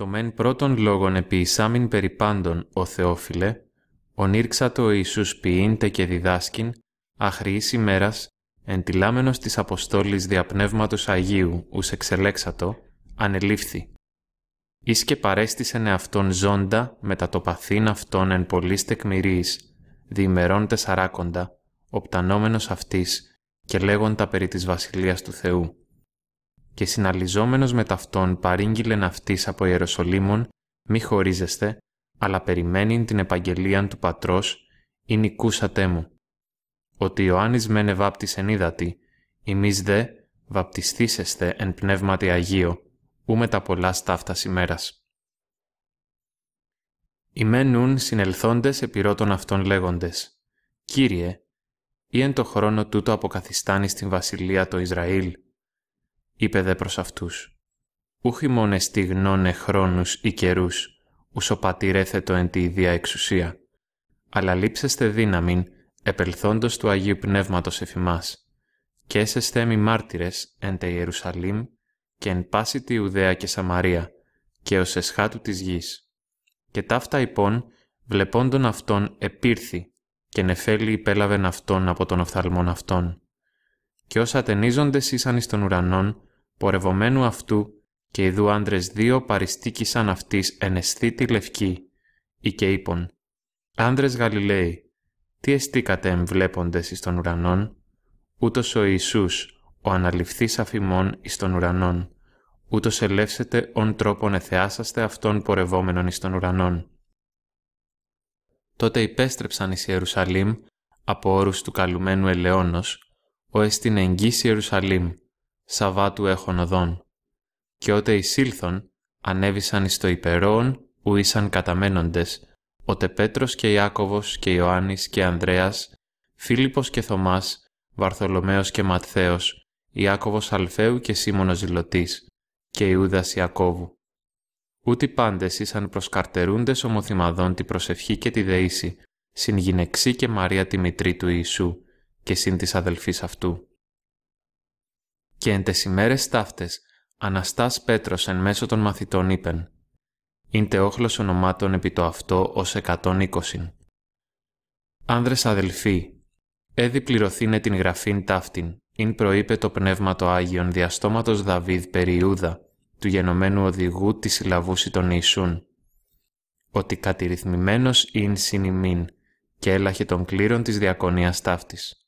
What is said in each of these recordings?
Το μεν πρώτον λόγον επί περί πάντων, ο Θεόφιλε, ονήρξατο το Ιησούς ποιήντε και διδάσκην, αχρηής ημέρας, εντιλάμενος της Αποστόλης διαπνεύματος Αγίου, ους εξελέξατο, ανελήφθη. Ίσκε και παρέστησεν εαυτόν ζώντα μετά το παθήν αυτόν εν πολλής τεκμηρίης, διημερών τεσσαράκοντα, οπτανόμενος αυτής και λέγοντα περί της Βασιλείας του Θεού και συναλλιζόμενος με ταυτόν παρήγγειλε ναυτή από Ιεροσολύμων «Μη χωρίζεστε, αλλά περιμένει την επαγγελίαν του πατρός, ή νικούσατε μου. Ότι Ιωάννης μενε βάπτισεν είδατη, εμείς δε βαπτιστήσεστε εν πνεύματι Αγίο, ου με τα πολλά σταύτα ημέρας. Ημένουν συνελθόντες επιρώτων αυτών λέγοντες, «Κύριε, ή εν το χρόνο τούτο αποκαθιστάνεις την βασιλεία το Ισραήλ, είπε δε προς αυτούς. Ούχι μόνε στιγνώνε χρόνους ή καιρούς, το εν τη ίδια εξουσία, αλλά λείψεστε δύναμην, επελθόντος του Αγίου Πνεύματος εφημάς, και σε στέμι μάρτυρες εν τη Ιερουσαλήμ και εν πάση τη Ιουδαία και Σαμαρία, και ως εσχάτου της γης. Και ταύτα υπόν, βλεπόντων αυτών επήρθη, και νεφέλη υπέλαβεν αυτόν από τον οφθαλμόν αυτών. Και όσα ταινίζονται ήσαν εις των ουρανών, Πορευομένου αυτού και ειδού άντρες δύο παριστήκησαν αυτής εν τη λευκή, ή και είπων. Άντρες Γαλιλαίοι, τι εστίκατε εμβλέποντες εις των ουρανών, ούτως ο Ιησούς, ο αναληφθής αφημών εις των ουρανών, ούτως ελεύσετε ον τρόπον εθεάσαστε αυτών πορευόμενων εις των ουρανών. Τότε υπέστρεψαν εις Ιερουσαλήμ, από όρους του καλουμένου Ελαιώνος, ο εστιν εγγύς Ιερουσαλήμ, Σαββάτου έχων οδών. Και ότε εισήλθον, ανέβησαν εις το υπερόον, ου ήσαν καταμένοντες, οτε Πέτρος και Ιάκωβος και Ιωάννης και Ανδρέας, Φίλιππος και Θωμάς, Βαρθολομαίος και Ματθαίος, Ιάκωβος Αλφαίου και Σίμωνος Ζηλωτής, και Ιούδας Ιακώβου. Ούτι πάντες ήσαν προσκαρτερούντες ομοθυμαδών τη προσευχή και τη δεήση, συν γυναιξή και Μαρία τη μητρή του Ιησού, και συν της αδελφής αυτού και εν ημέρες ταύτες, Αναστάς Πέτρος εν μέσω των μαθητών είπεν «Ειν τεόχλος ονομάτων επί το αυτό ως εκατόν είκοσιν». Άνδρες αδελφοί, έδι πληρωθήνε την γραφήν ταύτην, «Ειντε όχλος ονοματων επι το πνεύμα το Άγιον διαστόματος Δαβίδ περί Ιούδα, του γενομένου οδηγού της συλλαβούση των Ιησούν, ότι κατηρυθμημένος ειν συνημήν και έλαχε των κλήρων της συλλαβουση των ιησουν οτι κατηρυθμημενος ειν συνειμήν ταύτης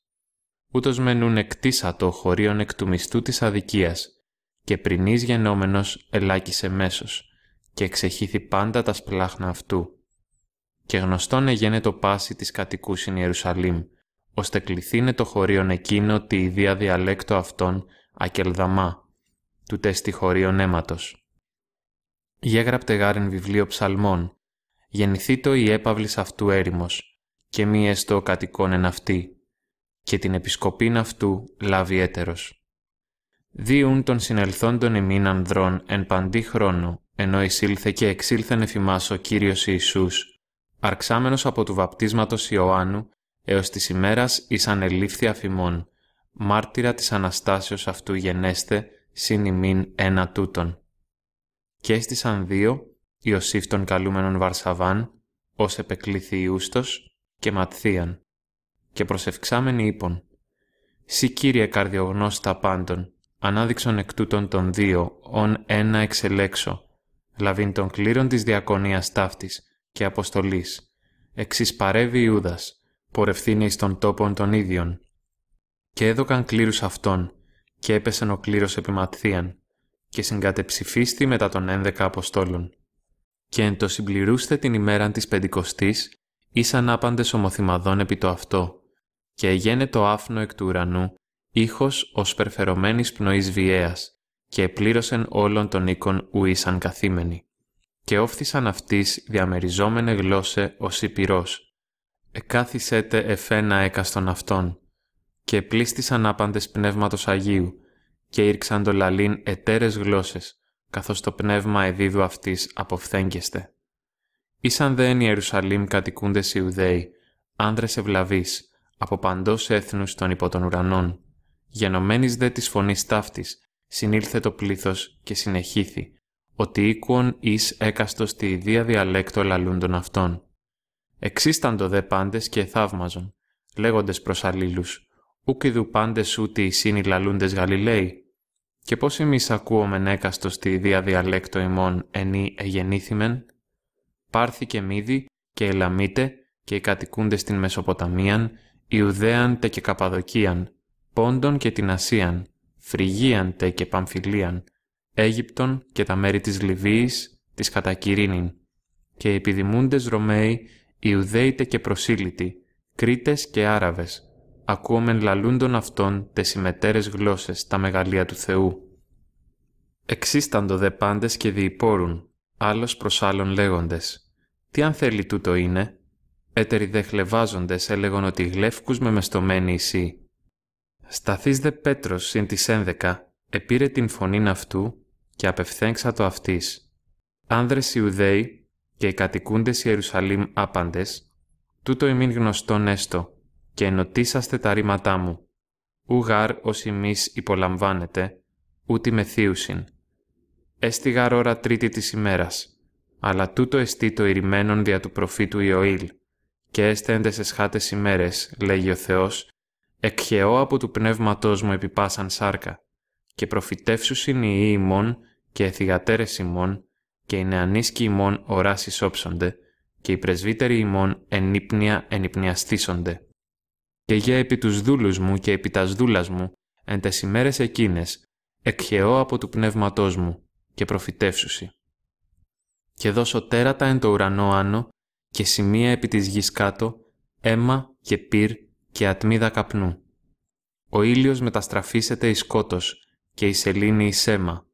ούτως μενούν εκτίσατο χωρίων εκ του μισθού της αδικίας, και πρινής γενόμενος ελάκησε μέσος, και εξεχήθη πάντα τα σπλάχνα αυτού. Και γνωστόν εγένε το πάση της στην Ιερουσαλήμ, ώστε κληθήνε το χωρίον εκείνο τη ιδία διαλέκτο αυτών ακελδαμά, του τέστη χωρίον αίματος. Γέγραπτε γάριν βιβλίο ψαλμών, γεννηθεί το η έπαυλης αυτού έρημος, και μη έστω κατοικών εν αυτή, και την επισκοπήν αυτού λάβει έτερος. Δίουν των συνελθόντων ημίν ανδρών εν παντή χρόνο, ενώ εισήλθε και εξήλθεν εφημάς ο Κύριος Ιησούς, αρξάμενος από του βαπτίσματος Ιωάννου, έως της ημέρας εις ανελήφθη αφημών, μάρτυρα της Αναστάσεως αυτού γενέστε, συν ημίν ένα τούτον. Και έστησαν δύο, Ιωσήφ των καλούμενων Βαρσαβάν, ως επεκλήθη Ιούστος και Ματθίαν και προσευξάμενοι ύπον. Συ Κύριε καρδιογνώστα πάντων, ανάδειξον εκ τούτων των δύο, ον ένα εξελέξω, λαβήν των κλήρων της διακονίας ταύτης και αποστολής. Εξής παρεύει Ιούδας, πορευθύνει εις των τόπων των ίδιων. Και έδωκαν κλήρους αυτών, και έπεσαν ο κλήρος Ματθίαν, και συγκατεψηφίστη μετά των ένδεκα αποστόλων. Και εν το συμπληρούστε την ημέραν της Πεντηκοστής, ήσαν άπαντες ομοθυμαδών επί το αυτό, και εγένε το άφνο εκ του ουρανού, ήχος ως περφερωμένης πνοής βιέας και επλήρωσεν όλων των οίκων ήσαν καθήμενοι. Και όφθησαν αυτής διαμεριζόμενε γλώσσε ως υπηρός. Εκάθισέτε εφένα έκαστον αυτών, και πλήστησαν άπαντες πνεύματος Αγίου, και ήρξαν το λαλήν ετέρες γλώσσες, καθώς το πνεύμα εδίδου αυτής αποφθέγγεστε. Ήσαν δε εν Ιερουσαλήμ κατοικούντες Ιουδαίοι, άνδρες ευλαβείς, από παντός έθνους των υπό των ουρανών. Γενομένης δε της φωνής ταύτης, συνήλθε το πλήθος και συνεχήθη, ότι οίκουον εις έκαστος στη ιδία διαλέκτο των αυτών. Εξίσταντο δε πάντες και θαύμαζον, λέγοντες προς αλλήλους, ούκ ειδου πάντες ούτι οι λαλούντες Γαλιλαίοι. Και πώς εμείς ακούομεν έκαστος στη ιδία διαλέκτο ημών ενή εγενήθημεν. Πάρθηκε μύδι και ελαμίτε και οι κατοικούντες στην Μεσοποταμίαν Ιουδαίαν τε και Καπαδοκίαν, Πόντων και την Ασίαν, Φρυγίαν τε και Παμφιλίαν, Αίγυπτον και τα μέρη της Λιβύης, της Κατακυρίνην, και επιδημούντες Ρωμαίοι, Ιουδαίοι τε και προσήλυτοι, Κρήτες και Άραβες, ακούομεν λαλούντων αυτών τες συμμετέρες γλώσσες τα μεγαλεία του Θεού. Εξίσταντο δε πάντες και διυπόρουν, άλλος προς άλλον λέγοντες. Τι αν θέλει τούτο είναι, Έτεροι δε χλεβάζοντες έλεγον ότι γλεύκους με μεστομένη Σταθή δε Πέτρος συν της ένδεκα, επήρε την φωνήν αυτού και απευθένξα το αυτής. Άνδρες Ιουδαίοι και οι κατοικούντες Ιερουσαλήμ άπαντες, τούτο ημίν γνωστόν έστω, και ενωτήσαστε τα ρήματά μου. γάρ ως ημί υπολαμβάνετε, ούτε με θείουσιν. γάρ ώρα τρίτη της ημέρας, αλλά τούτο εστί το ηρημένον δια του προφήτου Ιωήλ και έστεντε σε σχάτες ημέρες, λέγει ο Θεός, εκχαιώ από του πνεύματός μου επί πάσαν σάρκα, και προφητεύσουσιν οι ημών και εθιγατέρες ημών, και οι νεανίσκοι ημών οράσει όψονται, και οι πρεσβύτεροι ημών ενύπνια ενυπνιαστήσονται. Και για επί τους δούλους μου και επί τας δούλας μου, εν τες ημέρες εκείνες, εκχαιώ από του πνεύματός μου και προφητεύσουσι. Και δώσω τέρατα εν το ουρανό άνω και σημεία επί της γης κάτω, αίμα και πυρ και ατμίδα καπνού. Ο ήλιος μεταστραφίσεται εις σκότος και η σελήνη εις αίμα,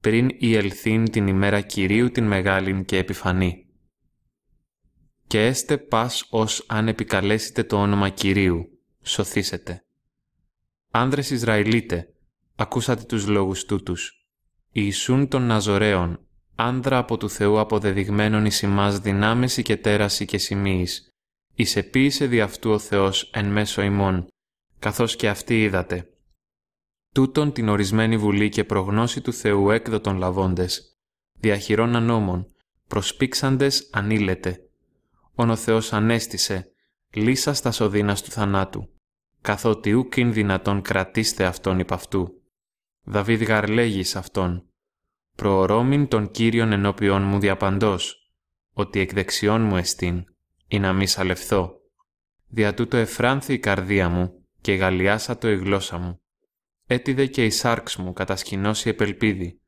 πριν η ελθύν την ημέρα Κυρίου την μεγάλην και επιφανή. Και έστε πας ως αν επικαλέσετε το όνομα Κυρίου, σωθήσετε. Άνδρες Ισραηλίτε, ακούσατε τους λόγους τούτους. Ιησούν των Ναζωραίων, άνδρα από του Θεού αποδεδειγμένων εις ημάς δυνάμεση και τέραση και σημείης, Εις επίησε δι' αυτού ο Θεός εν μέσω ημών, καθώς και αυτοί είδατε. Τούτον την ορισμένη βουλή και προγνώση του Θεού έκδοτον λαβώντες, διαχειρών ανώμων, προσπίξαντες ανήλετε. Ον ο Θεός ανέστησε, λύσα στα σωδίνας του θανάτου, καθότι ουκ δυνατόν κρατήστε αυτόν υπ' αυτού. Δαβίδ γαρλέγης αυτόν, Προωρώμην τον Κύριων ενώπιον μου διαπαντός, ότι εκ δεξιών μου εστίν, ή να μη σαλευθώ. Δια τούτο εφράνθη η καρδία μου και γαλιάσα το η γλώσσα μου. Έτιδε και η σάρξ μου κατασκηνώσει επελπίδη,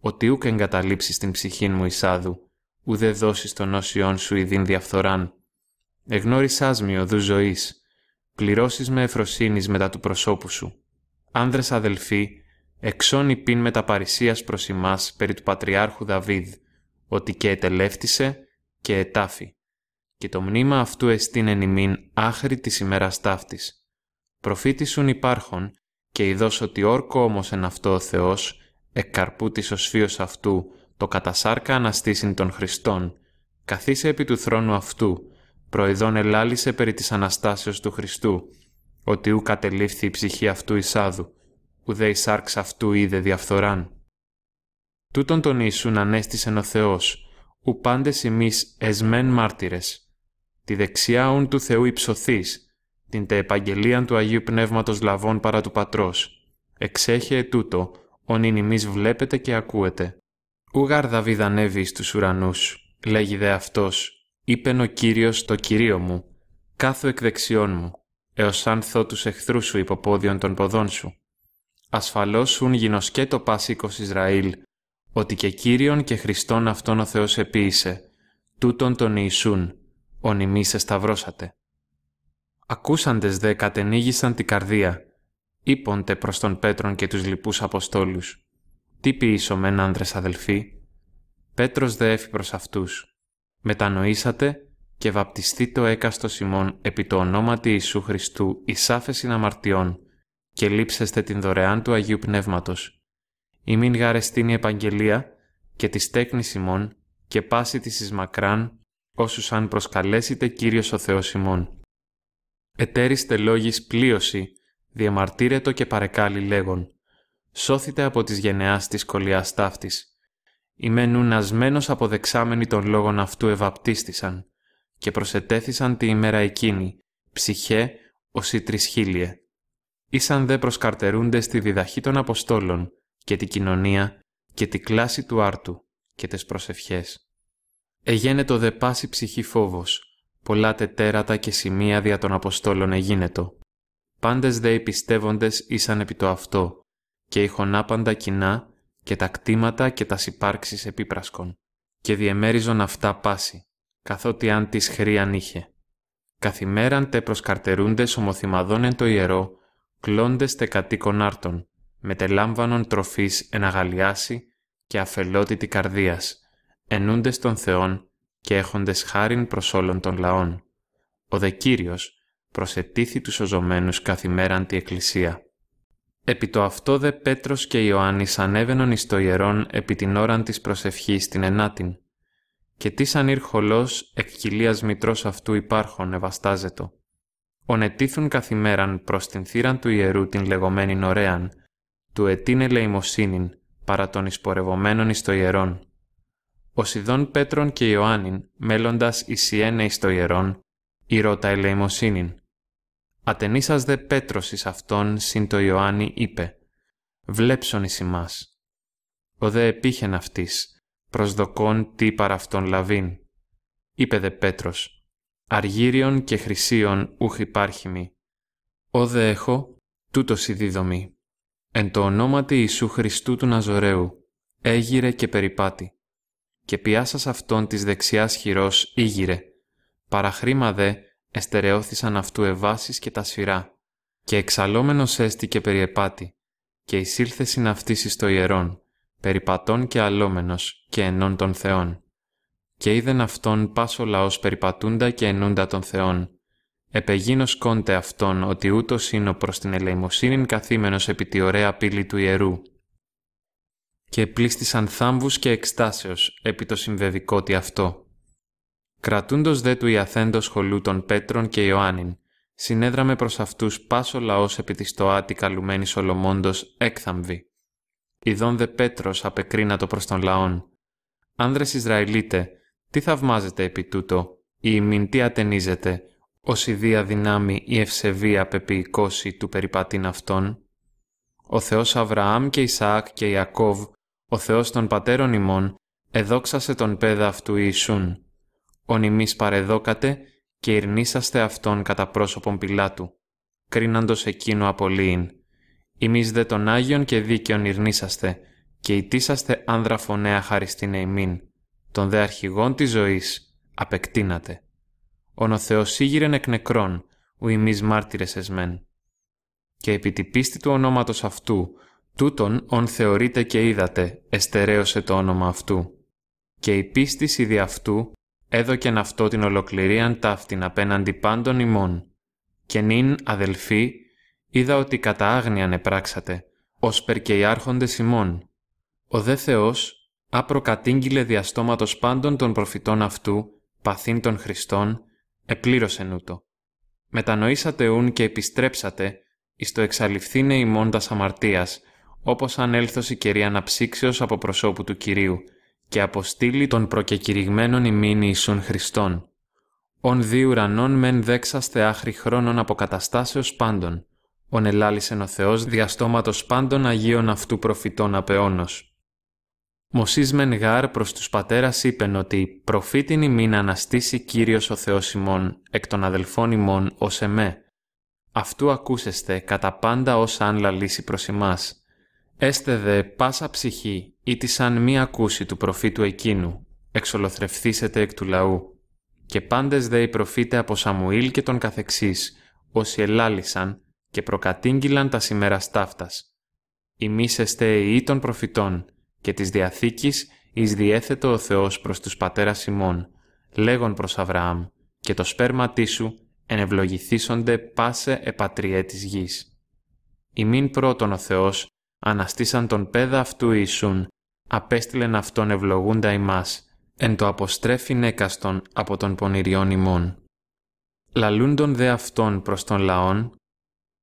ότι ούκ εγκαταλείψει την ψυχή μου εισάδου, ουδέ δώσεις των όσιών σου ειδίν διαφθοράν. Εγνώρισάς με οδού ζωής, με εφροσύνης μετά του προσώπου σου. Άνδρες αδελφοί, εξών υπήν μεταπαρισίας προς ημάς περί του Πατριάρχου Δαβίδ, ότι και ετελεύτησε και ετάφη. Και το μνήμα αυτού εστίν εν ημίν άχρη της ημέρας ταύτης. Προφήτησουν υπάρχον, και ειδός ότι όρκο όμως εν αυτό ο Θεός, εκκαρπού της οσφίως αυτού, το κατασάρκα αναστήσιν των Χριστών, καθίσε επί του θρόνου αυτού, προειδών ελάλησε περί της Αναστάσεως του Χριστού, ότι ου κατελήφθη η ψυχή αυτού εισάδου, ουδέ η σάρξ αυτού είδε διαφθοράν. Τούτον τον Ιησούν ανέστησεν ο Θεός, ου πάντες ημείς εσμέν μάρτυρες, τη δεξιά ουν του Θεού υψωθείς, την τε επαγγελίαν του Αγίου Πνεύματος λαβών παρά του Πατρός. Εξέχε ετούτο, ον ειν ημείς βλέπετε και ακούετε. Ου γαρδαβίδ ανέβη εις τους ουρανούς, λέγει δε αυτός, είπεν ο Κύριος το Κυρίο μου, κάθο εκ δεξιών μου, έως άνθω τους εχθρούς σου υποπόδιον των ποδών σου ασφαλώς ουν το πάσικος Ισραήλ, ότι και Κύριον και Χριστόν Αυτόν ο Θεός επίησε, τούτον τον Ιησούν, ον σταυρώσατε εσταυρώσατε. Ακούσαντες δε κατενήγησαν την καρδία, είποντε προς τον Πέτρον και τους λοιπούς Αποστόλους. Τι μεν άνδρες αδελφοί, Πέτρος δε έφη προς αυτούς. Μετανοήσατε και βαπτιστεί το έκαστος Σιμών επί το ονόματι Ιησού Χριστού η άφεσιν αμαρτιών, και λείψεστε την δωρεάν του Αγίου Πνεύματος. Ημίν γαρεστήν η επαγγελία και τη τέκνη ημών και πάση της εις μακράν, όσους αν προσκαλέσετε Κύριος ο Θεός ημών. Ετέριστε λόγης πλήρωση, διαμαρτύρετο και παρεκάλι λέγον. Σώθητε από τις γενεάς της κολλιάς ταύτης. Ημέν ουνασμένος από δεξάμενοι των λόγων αυτού ευαπτίστησαν και προσετέθησαν τη ημέρα εκείνη, ψυχέ, ως η τρισχύλιε ήσαν δε προσκαρτερούνται στη διδαχή των Αποστόλων και τη κοινωνία και τη κλάση του άρτου και τις προσευχές. Εγένετο δε πάση ψυχή φόβος, πολλά τετέρατα και σημεία δια των Αποστόλων εγίνετο. Πάντες δε οι πιστεύοντες ήσαν επί το αυτό, και είχον άπαντα κοινά και τα κτήματα και τας συπάρξεις επίπρασκων και διεμέριζον αυτά πάση, καθότι αν τις χρίαν είχε. Καθημέραν τε προσκαρτερούντες ομοθυμαδών εν το ιερό, κλώντες τε κατοίκον άρτων, μετελάμβανον τροφής εναγαλιάσι και αφελότητη καρδίας, ενούντες των Θεών και έχοντες χάριν προς όλων των λαών. Ο δε Κύριος προσετήθη τους οζωμένους καθημέραν τη Εκκλησία. Επί το αυτό δε Πέτρος και Ιωάννης ανέβαινον εις το ιερόν επί την ώραν της προσευχής την ενάτην. Και τι σαν ήρχολός εκ μητρός αυτού υπάρχον ευαστάζετο ονετήθουν καθημέραν προς την θύραν του ιερού την λεγομένη νωρέαν, του ετίνε ελεημοσύνην, παρά των εισπορευωμένων εις το Ο Σιδών Πέτρον και Ιωάννην, μέλλοντας Ιένε εις το ιερόν, ηρώτα ελεημοσύνην. Ατενίσας δε Πέτρος εις αυτόν συν το Ιωάννη είπε, «Βλέψον εις ημάς». Ο δε επίχεν αυτής, προσδοκών τι παρά αυτόν λαβήν. Είπε δε Πέτρος, αργύριον και χρυσίον ούχ Ω δε έχω, τούτος η δίδομη. Εν το ονόματι Ιησού Χριστού του Ναζωρέου, έγειρε και περιπάτη. Και πιάσας αυτόν της δεξιάς χειρός ήγειρε. Παραχρήμα δε, εστερεώθησαν αυτού εβάσεις και τα σφυρά. Και εξαλόμενος έστηκε περιεπάτη. Και εισήλθε συναυτής εις το ιερόν, περιπατών και αλόμενος και ενών των θεών και είδεν αυτόν πάσο λαός περιπατούντα και ενούντα των Θεών. Επεγίνος κόντε αυτόν ότι ούτως είναι προς την ελεημοσύνην καθήμενος επί τη ωραία πύλη του ιερού. Και πλήστησαν θάμβους και εκστάσεως επί το συμβεβικότι αυτό. Κρατούντος δε του Ιαθέντος σχολού των Πέτρων και Ιωάννην, συνέδραμε προς αυτούς πάσο λαός επί της τοάτη καλουμένη Σολομώντος έκθαμβη. Ιδών δε Πέτρος απεκρίνατο προς τον λαόν. Άνδρες Ισραηλίτε, τι θαυμάζεται επί τούτο, η ημιν τι ατενίζεται, ως η δία δυνάμει η ευσεβία πεποιηκώση του περιπατήν αυτών. Ο Θεός Αβραάμ και Ισαάκ και Ιακώβ, ο Θεός των πατέρων ημών, εδόξασε τον πέδα αυτού Ιησούν. Όν νημής παρεδόκατε και ειρνήσαστε αυτόν κατά πρόσωπον πιλάτου, κρίναντος εκείνο απολύειν. Ημείς δε των Άγιον και Δίκαιων ειρνήσαστε, και ητήσαστε άνδρα φωνέα χαριστίνε ημίν των δε αρχηγών της ζωής, απεκτείνατε. Ον ο Θεός σίγηρεν εκ νεκρών, ου ημείς μάρτυρες εσμέν. Και επί τη πίστη του ονόματος αυτού, τούτον ον θεωρείτε και είδατε, εστερέωσε το όνομα αυτού. Και η πίστη σιδι' αυτού έδωκεν αυτό την ολοκληρίαν ταύτην απέναντι πάντων ημών. Και νυν, αδελφοί, είδα ότι κατά άγνοιαν επράξατε, ως περ και ημών. Ο δε Θεός «Απροκατήγγειλε διαστόματος πάντων των προφητών αυτού, παθήν των Χριστών, επλήρωσε νούτο. Μετανοήσατε ούν και επιστρέψατε, εις το εξαλειφθήνε ημών τας αμαρτίας, όπως αν έλθος η κερία αναψύξεως από προσώπου του Κυρίου, και αποστήλει των προκεκηρυγμένων ημίν Ιησούν Χριστών. Ον δι ουρανών μεν δέξαστε άχρη χρόνων αποκαταστάσεως πάντων, ον ελάλησεν ο Θεός διαστόματος πάντων Αγίων αυτού προφητών απεώνος. Μωσής Γάρ προς τους πατέρας είπεν ότι «Προφήτην ημίν αναστήσει Κύριος ο Θεός ημών, εκ των αδελφών ημών ως εμέ. Αυτού ακούσεστε κατά πάντα ως αν λαλήσει προς εμάς. Έστε δε πάσα ψυχή ή της σαν μη ακούσει του προφήτου εκείνου, εξολοθρευθήσετε εκ του λαού. Και πάντες δε οι προφήτε από Σαμουήλ και τον καθεξής, όσοι ελάλησαν και προκατήγγυλαν τα σημέρα στάφτας. Ημίσεστε ή των προφητών, και της Διαθήκης εις διέθετο ο Θεός προς τους πατέρας ημών, λέγον προς Αβραάμ, και το σπέρματί σου ενευλογηθήσονται πάσε επατριέ της γης. Ημίν πρώτον ο Θεός, αναστήσαν τον πέδα αυτού Ιησούν, απέστειλεν αυτόν ευλογούντα ημάς, εν το αποστρέφει έκαστον από τον πονηριών ημών. Λαλούντον δε αυτόν προς τον λαόν,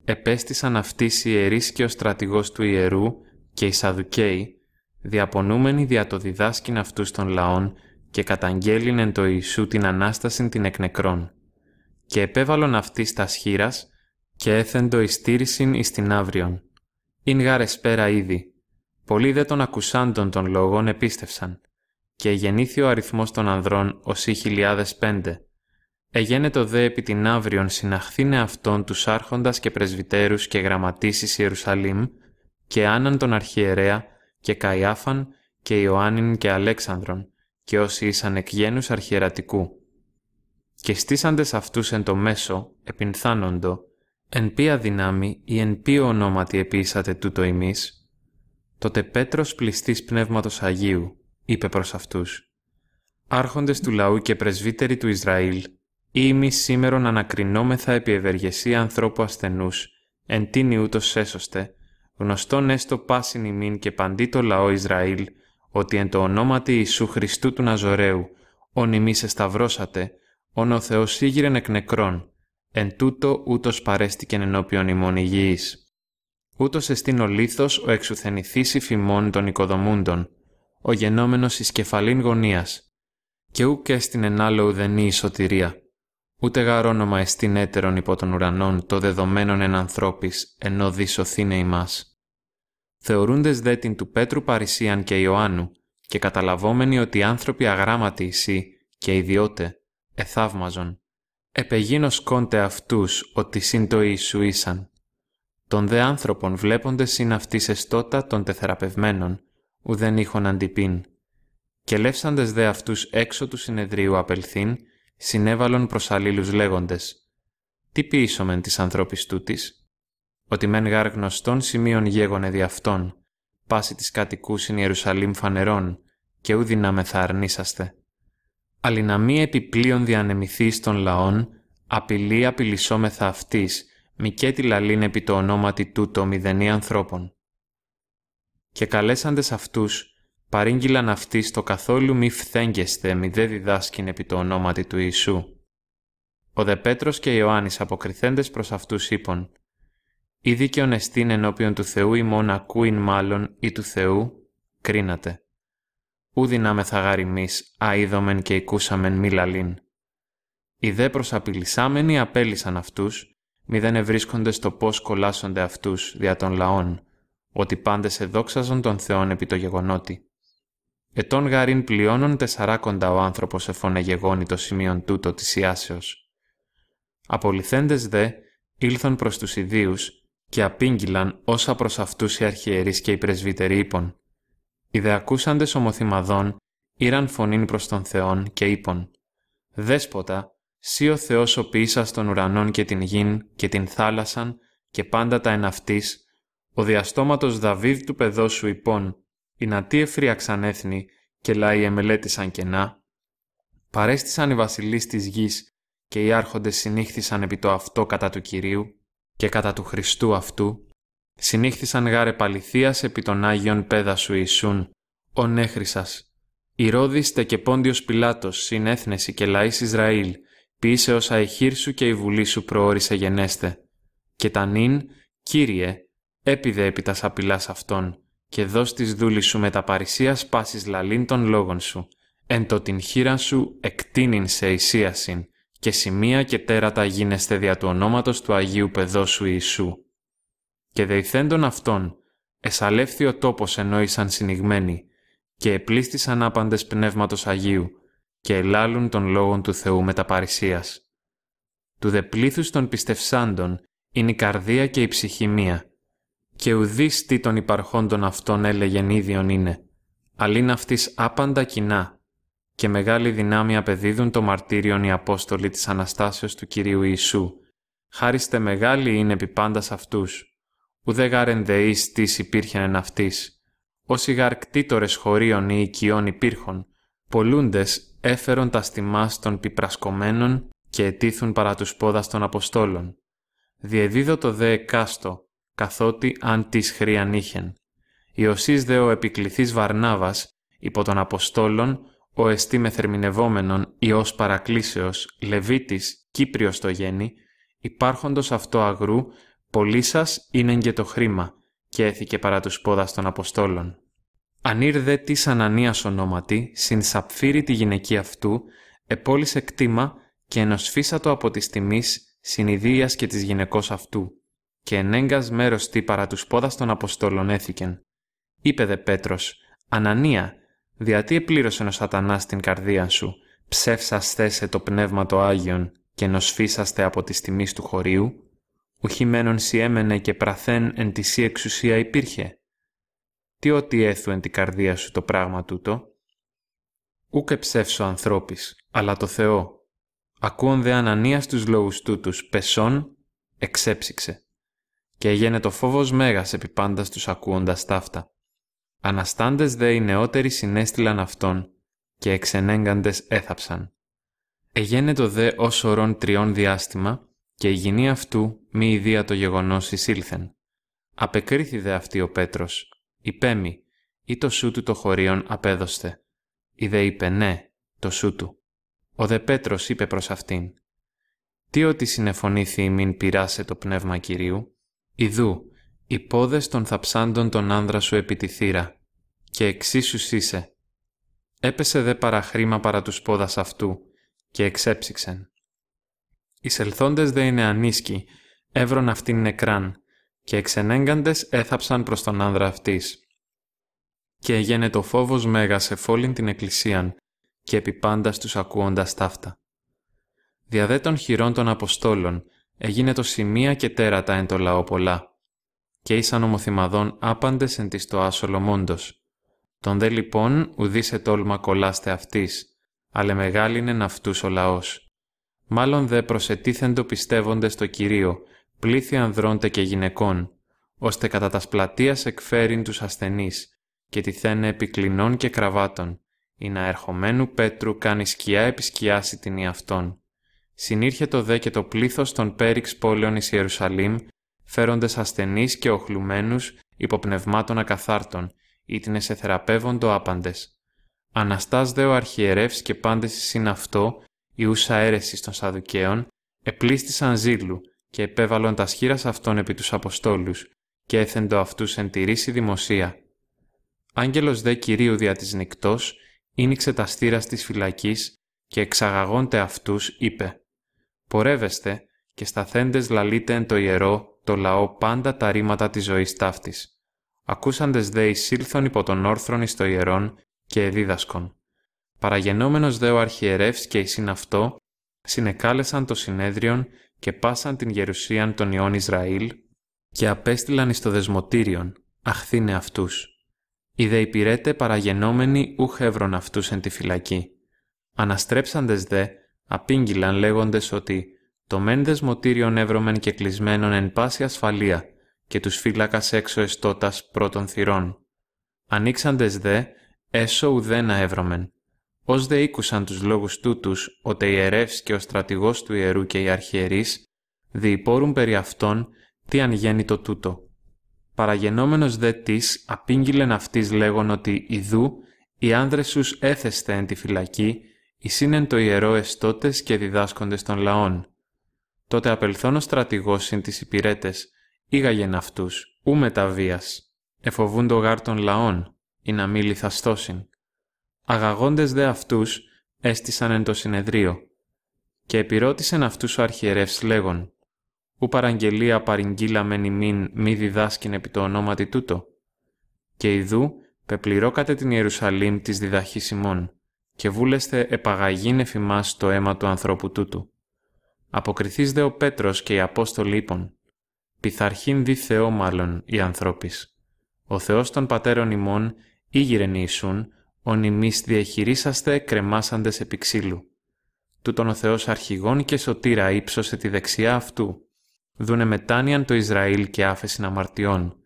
επέστησαν αυτοί ιερείς και ο στρατηγός του ιερού και οι Σαδουκαίοι, διαπονούμενοι δια το διδάσκην αυτούς των λαών και καταγγέλινεν το Ιησού την Ανάστασιν την εκ νεκρών. Και επέβαλον αυτής τας σχήρας και έθεντο εις τήρησιν εις την αύριον. Ίν γάρες πέρα ήδη. Πολλοί δε των ακουσάντων των λόγων επίστευσαν. Και γεννήθη ο αριθμός των ανδρών ως ή χιλιάδες πέντε. Εγένετο δε επί την αύριον συναχθήνε αυτόν τους άρχοντας και πρεσβυτέρους και γραμματήσει Ιερουσαλήμ και άναν τον αρχιερέα και Καϊάφαν και Ιωάννην και Αλέξανδρον και όσοι ήσαν εκ γένους αρχιερατικού. Και στήσαντες αυτούς εν το μέσο, επινθάνοντο, εν ποια δυνάμει ή εν ποιο ονόματι επίσατε τούτο εμείς. Τότε Πέτρος πληστής Πνεύματος Αγίου, είπε προς αυτούς. Άρχοντες του λαού και πρεσβύτεροι του Ισραήλ, ή εμεί σήμερον ανακρινόμεθα επί ευεργεσία ανθρώπου ασθενούς, εν τίνι ούτως έσωστε, γνωστόν έστω πάσιν ημίν και παντή το λαό Ισραήλ, ότι εν το ονόματι Ιησού Χριστού του Ναζωρέου, ον ημίς εσταυρώσατε, ον ο Θεός ήγηρεν εκ νεκρών, εν τούτο ούτως παρέστηκεν ενώπιον ημών υγιής. Ούτως εστίν ο λίθος ο εξουθενηθής υφημών των οικοδομούντων, ο γενόμενος εις κεφαλήν γωνίας, και ούκ έστιν εν άλλο ουδενή η ούτε γαρόνομα εστίν έτερον υπό των ουρανών το δεδομένον εν ανθρώπης, ενώ δίσωθήνε ημάς. Θεωρούντες δε την του Πέτρου Παρισίαν και Ιωάννου, και καταλαβόμενοι ότι άνθρωποι αγράμματοι εσύ και ιδιώτε, εθαύμαζον. Επεγίνω σκόντε αυτούς ότι συν το Ιησού ήσαν. Τον δε άνθρωπον βλέποντες συν αυτής εστότα των τεθεραπευμένων, ουδέν είχον αντιπίν. Και δε αυτούς έξω του συνεδρίου απελθύν, συνέβαλον προς αλλήλους λέγοντες «Τι ποιήσομεν της ανθρώπης τούτης» ότι μεν γάρ γνωστών σημείων γέγονε δι' αυτών, πάση της είναι Ιερουσαλήμ φανερών, και να με θα αρνήσαστε. μη επιπλέον διανεμηθεί των λαών, απειλή απειλησόμεθα αυτής, και τη λαλήν επί το ονόματι τούτο μηδενή ανθρώπων. Και καλέσαντες αυτούς, παρήγγυλαν αυτοί στο καθόλου μη φθέγγεσθε, μη δε διδάσκειν επί το ονόματι του Ιησού. Ο δε Πέτρος και Ιωάννης αποκριθέντες προς αυτούς είπων, «Ή δίκαιον εστίν ενώπιον του Θεού ημών ακούειν μάλλον ή του Θεού, κρίνατε. Ούδη να μεθαγάριμείς, αίδομεν και οικούσαμεν μη λαλήν. Οι δε προσαπειλησάμενοι απέλησαν αυτούς, μη δεν ευρίσκονται στο πώς κολάσονται αυτούς δια των λαών, ότι πάντες εδόξαζον τον Θεόν επί το γεγονότι. Ετών γαρίν πλειώνων τεσσαράκοντα ο άνθρωπος γεγόνι το σημείον τούτο της Ιάσεως. Απολυθέντες δε ήλθαν προς τους ιδίους και απήγγυλαν όσα προς αυτούς οι αρχιερείς και οι πρεσβύτεροι είπων. Οι δε ομοθυμαδών ήραν φωνήν προς τον Θεόν και είπων «Δέσποτα, σύ ο Θεός ο τον των ουρανών και την γην και την θάλασσαν και πάντα τα εναυτή, ο διαστόματος Δαβίδ του παιδός σου οι νατοί εφρίαξαν έθνη και λαοί εμελέτησαν κενά, παρέστησαν οι βασιλείς της γης και οι άρχοντες συνήχθησαν επί το αυτό κατά του Κυρίου και κατά του Χριστού αυτού, συνήχθησαν γάρε παληθείας επί των Άγιων Σου Ιησούν, ο Νέχρισας. Ηρώδιστε και Πόντιος Πιλάτος, συνέθνεση και λαής Ισραήλ, όσα αεχείρ σου και η βουλή σου προόρισε γενέστε. Και τα νυν, Κύριε, έπιδε επί τας απειλάς αυτών, και δώσ' της δούλης σου με τα παρησία λαλήν των λόγων σου. Εν το την χείρα σου εκτείνην σε εισίασιν, και σημεία και τέρατα γίνεστε δια του ονόματος του Αγίου σου Ιησού. Και δεηθέντων αυτών, εσαλεύθει ο τόπος ήσαν συνηγμένοι, και επλήστησαν άπαντες πνεύματος Αγίου, και ελάλουν των λόγων του Θεού με τα Του δε πλήθους των πιστευσάντων είναι η καρδία και η ψυχή μία, και ουδής τι των υπαρχόντων αυτών έλεγεν ίδιον είναι, αλλήν αυτής άπαντα κοινά, και μεγάλη δυνάμει απεδίδουν το μαρτύριον οι Απόστολοι της Αναστάσεως του Κυρίου Ιησού. Χάριστε μεγάλη είναι επί πάντας αυτούς. Ουδέ γάρεν δεής τις υπήρχεν εν αυτής. Όσοι γαρ χωρίων ή οικειών υπήρχον, πολλούντες έφερον τας στιμάς των πιπρασκομένων και ετήθουν παρά τους πόδας των Αποστόλων. Διεδίδω το δε εκάστο, καθότι αν τις είχεν. Ιωσής δε ο επικληθής Βαρνάβας, υπό των Αποστόλων, ο εστί θερμινευόμενον, ιός Παρακλήσεως, Λεβίτης, Κύπριος το γέννη, υπάρχοντος αυτό αγρού, σας είναι και το χρήμα, και έθηκε παρά τους πόδας των Αποστόλων. Αν ήρθε της Ανανίας ονόματι, συν τη γυναική αυτού, επόλυσε κτήμα και το από τη τιμής συνειδίας και της γυναικός αυτού και ενέγκας μέρος τι παρά τους πόδας των Αποστόλων έθηκεν. Είπε δε Πέτρος, «Ανανία, διατί επλήρωσεν ο σατανάς την καρδία σου, ψεύσα στέσε το πνεύμα το Άγιον και νοσφίσαστε από τη τιμής του χωρίου, ουχημένον σιέμενε και πραθέν εν τη εξουσία υπήρχε. Τι ότι έθου εν την καρδία σου το πράγμα τούτο, ούκε ψεύσω ανθρώπης, αλλά το Θεό. Ακούον δε ανανίας στους λόγους τούτους, πεσόν, εξέψυξε και έγινε το φόβος μέγας επί πάντας τους ακούοντας ταύτα. Αναστάντες δε οι νεότεροι συνέστηλαν αυτόν και εξενέγκαντες έθαψαν. Εγένε το δε ως ορών τριών διάστημα και η γηνή αυτού μη ιδία το γεγονός εισήλθεν. Απεκρίθη δε αυτή ο Πέτρος, υπέμι, ή το σου του το χωρίον απέδωστε. Η δε είπε ναι, το σου του. Ο δε Πέτρος είπε προς αυτήν, «Τι ότι συνεφωνήθη μην πειράσε το πνεύμα Κυρίου» Ιδού, οι πόδες των θαψάντων τον άνδρα σου επί τη θύρα, και εξίσου είσαι. Έπεσε δε χρήμα παρά τους πόδας αυτού, και Οι σελθόντες δε είναι ανίσκοι, έβρον αυτήν νεκράν, και εξενέγκαντες έθαψαν προς τον άνδρα αυτής. Και έγινε το φόβος σε φόλην την εκκλησίαν, και επιπάντας τους ακούοντας ταύτα. Διαδέ των χειρών των Αποστόλων, έγινε το σημεία και τέρατα εν το λαό πολλά, και ήσαν ομοθυμαδών άπαντες εν τη το άσολο μόντος. Τον δε λοιπόν σε τόλμα κολλάστε αυτής, αλλά είναι αυτούς ο λαός. Μάλλον δε προσετίθεντο πιστεύονται στο Κυρίο, πλήθη ανδρώντε και γυναικών, ώστε κατά τας σπλατεία εκφέρειν τους ασθενείς και τη θένε επικλινών και κραβάτων, ή να ερχομένου Πέτρου κάνει σκιά επισκιάσει την αυτών συνήρχε το δε και το πλήθος των πέριξ πόλεων εις Ιερουσαλήμ, φέροντες ασθενείς και οχλουμένους υποπνευμάτων ακαθάρτων, ή την θεραπεύοντο άπαντες. Αναστάς δε ο αρχιερεύς και πάντες η ιούσα αίρεση των Σαδουκαίων, επλήστησαν ζήλου και επέβαλον τας σχήρα αυτών επί τους Αποστόλους και έθεντο αυτούς εν τηρήσει δημοσία. Άγγελος δε Κυρίου δια της νυκτός, ίνιξε τας στήρα της φυλακής και εξαγαγόντε αυτούς είπε Πορεύεστε και σταθέντες λαλείτε εν το ιερό, το λαό πάντα τα ρήματα της ζωής ταύτης. Ακούσαντες δε εισήλθον υπό τον όρθρον εις το ιερόν και εδίδασκον. Παραγενόμενος δε ο αρχιερεύς και εις αυτό, συνεκάλεσαν το συνέδριον και πάσαν την γερουσίαν των ιών Ισραήλ και απέστειλαν εις το δεσμοτήριον, αχθήνε αυτούς. Οι δε υπηρέτε παραγενόμενοι ούχευρον αυτούς εν τη φυλακή. Αναστρέψαντες δε, απήγγυλαν λέγοντες ότι «Το μεν δεσμοτήριον έβρωμεν και κλεισμένον εν πάση ασφαλεία και τους φύλακας έξω εστώτας πρώτων θυρών». Ανοίξαντες δε, έσω ουδένα έβρωμεν». Ως δε ήκουσαν τους λόγους τούτους, οι ιερεύς και ο στρατηγός του ιερού και οι αρχιερείς, διυπόρουν περί αυτών τι αν γέννη το τούτο. Παραγενόμενος δε της, απήγγειλεν αυτής λέγον ότι «Ιδού, οι άνδρες σους έθεστε εν τη φυλακή Ισύνεν το ιερό τότε και διδάσκοντες των λαών. Τότε απελθόν ο στρατηγός συν τις υπηρέτες ήγαγεν αυτούς, ου μεταβίας, εφοβούν το γάρ των λαών, ή να μη λιθαστώσιν. Αγαγόντες δε αυτούς, έστησαν εν το συνεδρίο. Και επιρώτησεν αυτούς ο αρχιερεύς λέγον, ου παραγγελία παρηγγείλαμεν ημίν μη διδάσκην επί το ονόματι τούτο. Και ιδού πεπληρώκατε την Ιερουσαλήμ της διδαχής ημών και βούλεστε επαγαγήν εφημάς το αίμα του ανθρώπου τούτου. Αποκριθείς δε ο Πέτρος και οι Απόστολοι είπων, πειθαρχήν δι Θεό μάλλον οι ανθρώπεις. Ο Θεός των πατέρων ημών ήγηρεν Ιησούν, ον ημείς διαχειρίσαστε κρεμάσαντες επί ξύλου. Τούτον ο Θεός αρχηγών και σωτήρα ύψωσε τη δεξιά αυτού. Δούνε μετάνοιαν το Ισραήλ και άφεσιν αμαρτιών.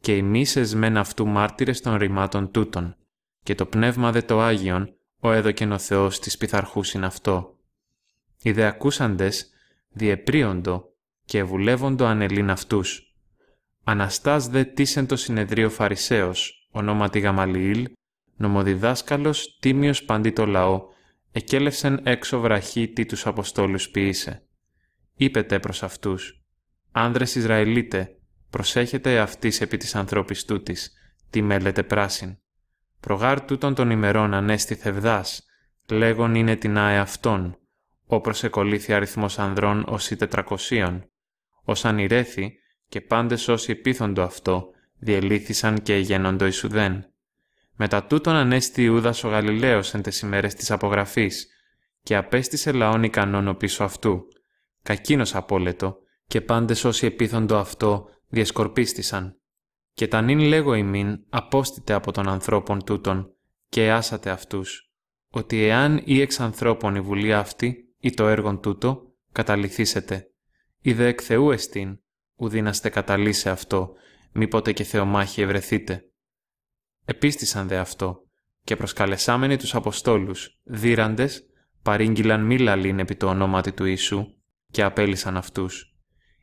Και ημείς εσμέν αυτού μάρτυρες των ρημάτων τούτων. Και το πνεύμα δε το Άγιον, ο έδωκεν ο Θεός της πειθαρχούς είναι αυτό. Οι δε ακούσαντες διεπρίοντο και βουλεύοντο ανελήν αυτούς. Αναστάς δε τίσεν το συνεδρίο Φαρισαίος, ονόματι Γαμαλιήλ, νομοδιδάσκαλος τίμιος παντί το λαό, εκέλευσεν έξω βραχή τι τους Αποστόλους ποιήσε. Είπετε προς αυτούς, άνδρες Ισραηλίτε, προσέχετε αυτής επί της ανθρώπης τούτης, τι μέλετε πράσιν. Προγάρ τούτων των ημερών ανέστη θευδάς, λέγον είναι την άε αυτών, όπρος εκολύθη αριθμός ανδρών ως οι τετρακοσίων. Ως ανηρέθη και πάντες όσοι επίθοντο αυτό, διελήθησαν και γένοντο Σουδέν. Μετά τούτων ανέστη Ιούδας ο Γαλιλαίος εν τες ημέρες της απογραφής, και απέστησε λαόν ικανόν πίσω αυτού. Κακίνος απόλετο, και πάντες όσοι επίθοντο αυτό διεσκορπίστησαν. Και τα νυν λέγω ημίν απόστητε από τον ανθρώπων τούτων και άσατε αυτούς, ότι εάν ή εξ ανθρώπων η βουλή αυτή ή το έργον τούτο, καταληθήσετε. Ή δε εκ Θεού εστίν, ουδίναστε καταλή σε αυτό, μήποτε και θεομάχη ευρεθείτε. Επίστησαν δε αυτό, και προσκαλεσάμενοι τους Αποστόλους, δίραντες, παρήγγυλαν μη λαλήν επί το ονόματι του Ιησού και απέλησαν αυτούς.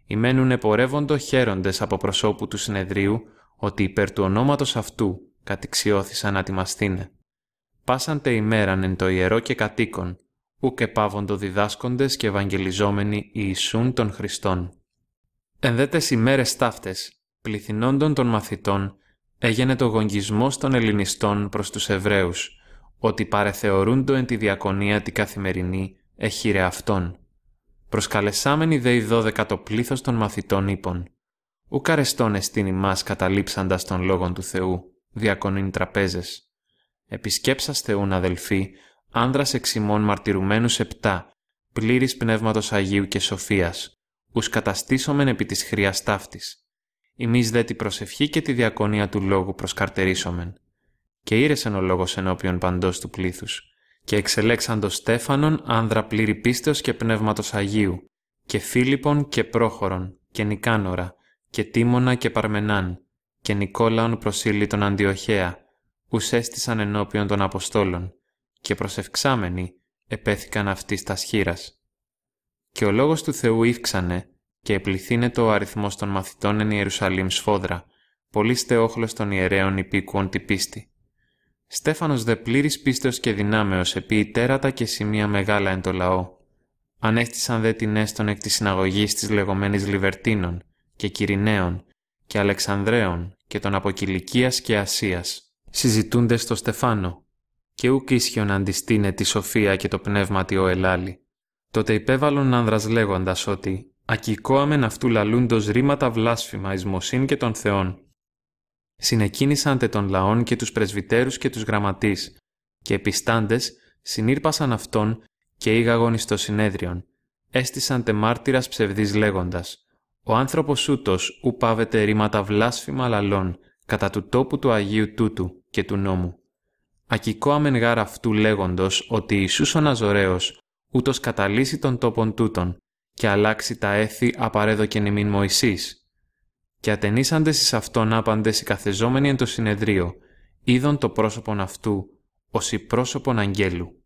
Ημένουνε πορεύοντο χαίροντες από προσώπου του συνεδρίου, ότι υπέρ του ονόματος αυτού κατηξιώθησαν να τιμαστήνε. Πάσαντε ημέραν εν το ιερό και κατοίκον, και πάβοντο διδάσκοντες και ευαγγελιζόμενοι Ιησούν των Χριστών. Ενδέτες ημέρες ταύτες, πληθυνόντων των μαθητών, έγινε το γογγισμός των Ελληνιστών προς τους Εβραίους, ότι παρεθεωρούντο εν τη διακονία τη καθημερινή εχείρε αυτών. Προσκαλεσάμενοι δε οι δώδεκα το πλήθος των μαθητών ύπων ουκαρεστών εστίν μας καταλήψαντας των λόγων του Θεού, διακονήν τραπέζες. Επισκέψας Θεούν αδελφοί, άνδρας εξημών μαρτυρουμένους επτά, πλήρης πνεύματος Αγίου και σοφίας, ους καταστήσομεν επί της χρειάς ταύτης. Εμείς δε τη προσευχή και τη διακονία του λόγου προσκαρτερίσομεν. Και ήρεσεν ο λόγος ενώπιον παντός του πλήθους. Και εξελέξαν Στέφανον άνδρα πλήρη πίστεως και πνεύματος Αγίου, και Φίλιππον και Πρόχορον και Νικάνορα, και Τίμωνα και Παρμενάν, και Νικόλαον προσήλει τον Αντιοχέα, ουσέστησαν ενώπιον των Αποστόλων, και προσευξάμενοι επέθηκαν αυτοί τα σχήρας. Και ο λόγος του Θεού ήξανε και επληθύνεται ο αριθμός των μαθητών εν Ιερουσαλήμ σφόδρα, πολύ στεόχλος των ιερέων υπήκουων τη πίστη. Στέφανος δε πλήρης πίστεως και δυνάμεως επί τέρατα και σημεία μεγάλα εν το λαό. Ανέστησαν δε την έστον εκ της συναγωγής της λεγόμενης Λιβερτίνων, και Κυριναίων και Αλεξανδρέων, και των Αποκυλικίας και Ασίας, συζητούνται στο Στεφάνο. Και ουκ ίσχυον αντιστήνε τη σοφία και το πνεύμα τη ο Ελάλη. Τότε υπέβαλον άνδρας λέγοντας ότι «Ακικόαμεν αυτού λαλούντος ρήματα βλάσφημα ισμοσύν και των θεών». τε των λαών και τους πρεσβυτέρους και τους γραμματείς, και επιστάντες συνήρπασαν αυτόν και ήγαγον εις το συνέδριον, έστησαν τε μάρτυρας ο άνθρωπος ου πάβεται ρήματα βλάσφημα λαλών κατά του τόπου του Αγίου τούτου και του νόμου. Ακικό αμενγάρα αυτού λέγοντος ότι Ιησούς ο Ναζωραίος ούτως καταλύσει τον τόπον τούτων και αλλάξει τα έθι απαρέδο και νημίν Μωυσής. Και ατενίσαντες εις αυτόν άπαντες οι καθεζόμενοι εν το συνεδρίο, είδον το πρόσωπον αυτού ως η πρόσωπον αγγέλου.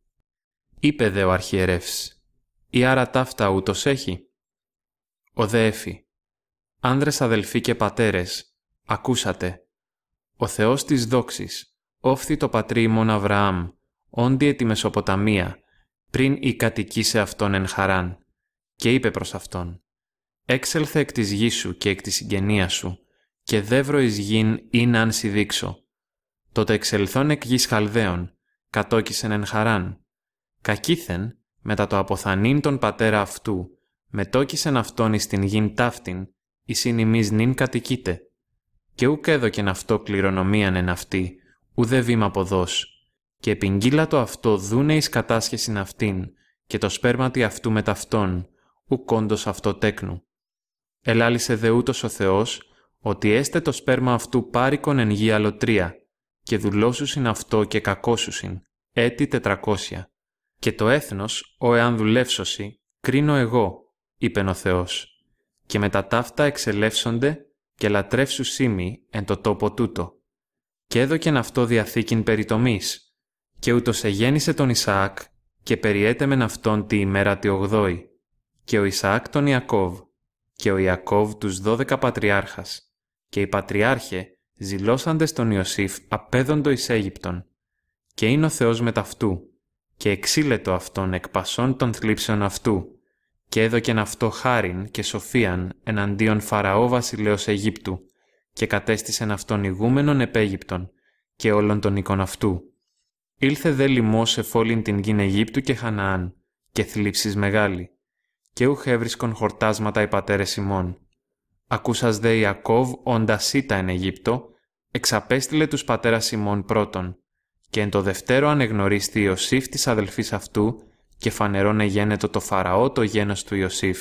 Είπε δε ο αρχιερεύς, «Η άρα ταύτα ούτως έχει». Ο δε έφη, Άνδρες αδελφοί και πατέρες, ακούσατε. Ο Θεός της δόξης, όφθη το πατρίμον Αβραάμ, όντι τη Μεσοποταμία, πριν η κατοική σε αυτόν εν χαράν, και είπε προς αυτόν, «Έξελθε εκ της γης σου και εκ της συγγενείας σου, και δεύρω εις γην είναι αν δείξω. Τότε εξελθών εκ γης χαλδαίων, κατόκισεν εν χαράν. Κακήθεν, μετά το αποθανήν τον πατέρα αυτού, μετόκισεν αυτόν εις την γην ταύτην, η συνειμή νυν κατοικείται. Και ούκ έδωκεν αυτό κληρονομίαν εν αυτή, ουδέ βήμα ποδός. Και επιγγείλα το αυτό δούνε εις κατάσχεσιν αυτήν, και το σπέρματι αυτού με ταυτόν, ου κόντος αυτό τέκνου. Ελάλησε δε ούτως ο Θεός, ότι έστε το σπέρμα αυτού πάρικον εν γη αλωτρία, και δουλώσουσιν αυτό και συν, έτη τετρακόσια. Και το έθνος, ο εάν δουλεύσωση, κρίνω εγώ, είπεν ο Θεός και με τα ταύτα εξελεύσονται και λατρεύσου σήμοι εν το τόπο τούτο. Και έδωκεν αυτό διαθήκην περιτομής, και ούτως εγέννησε τον Ισαάκ και περιέτεμεν αυτόν τη ημέρα τη ογδόη, και ο Ισαάκ τον Ιακώβ, και ο Ιακώβ τους δώδεκα πατριάρχας, και οι πατριάρχε ζηλώσαντες τον Ιωσήφ απέδοντο εις Αίγυπτον, και είναι ο Θεός μεταυτού, και εξήλετο αυτόν εκ πασών των θλίψεων αυτού, και έδωκεν αυτό χάριν και σοφίαν εναντίον Φαραώ βασιλέως Αιγύπτου και κατέστησεν αυτόν ηγούμενον επ' και όλων των οίκων αυτού. Ήλθε δε λοιμός εφόλην την γην Αιγύπτου και Χαναάν και θλίψεις μεγάλη και ούχ έβρισκον χορτάσματα οι πατέρες ημών. Ακούσας δε Ιακώβ όντα σίτα εν Αιγύπτο, εξαπέστειλε τους πατέρας ημών πρώτον, και εν το δευτέρο ανεγνωρίστη Ιωσήφ της αδελφής αυτού, και φανερώνε γένετο το Φαραώ το γένος του Ιωσήφ.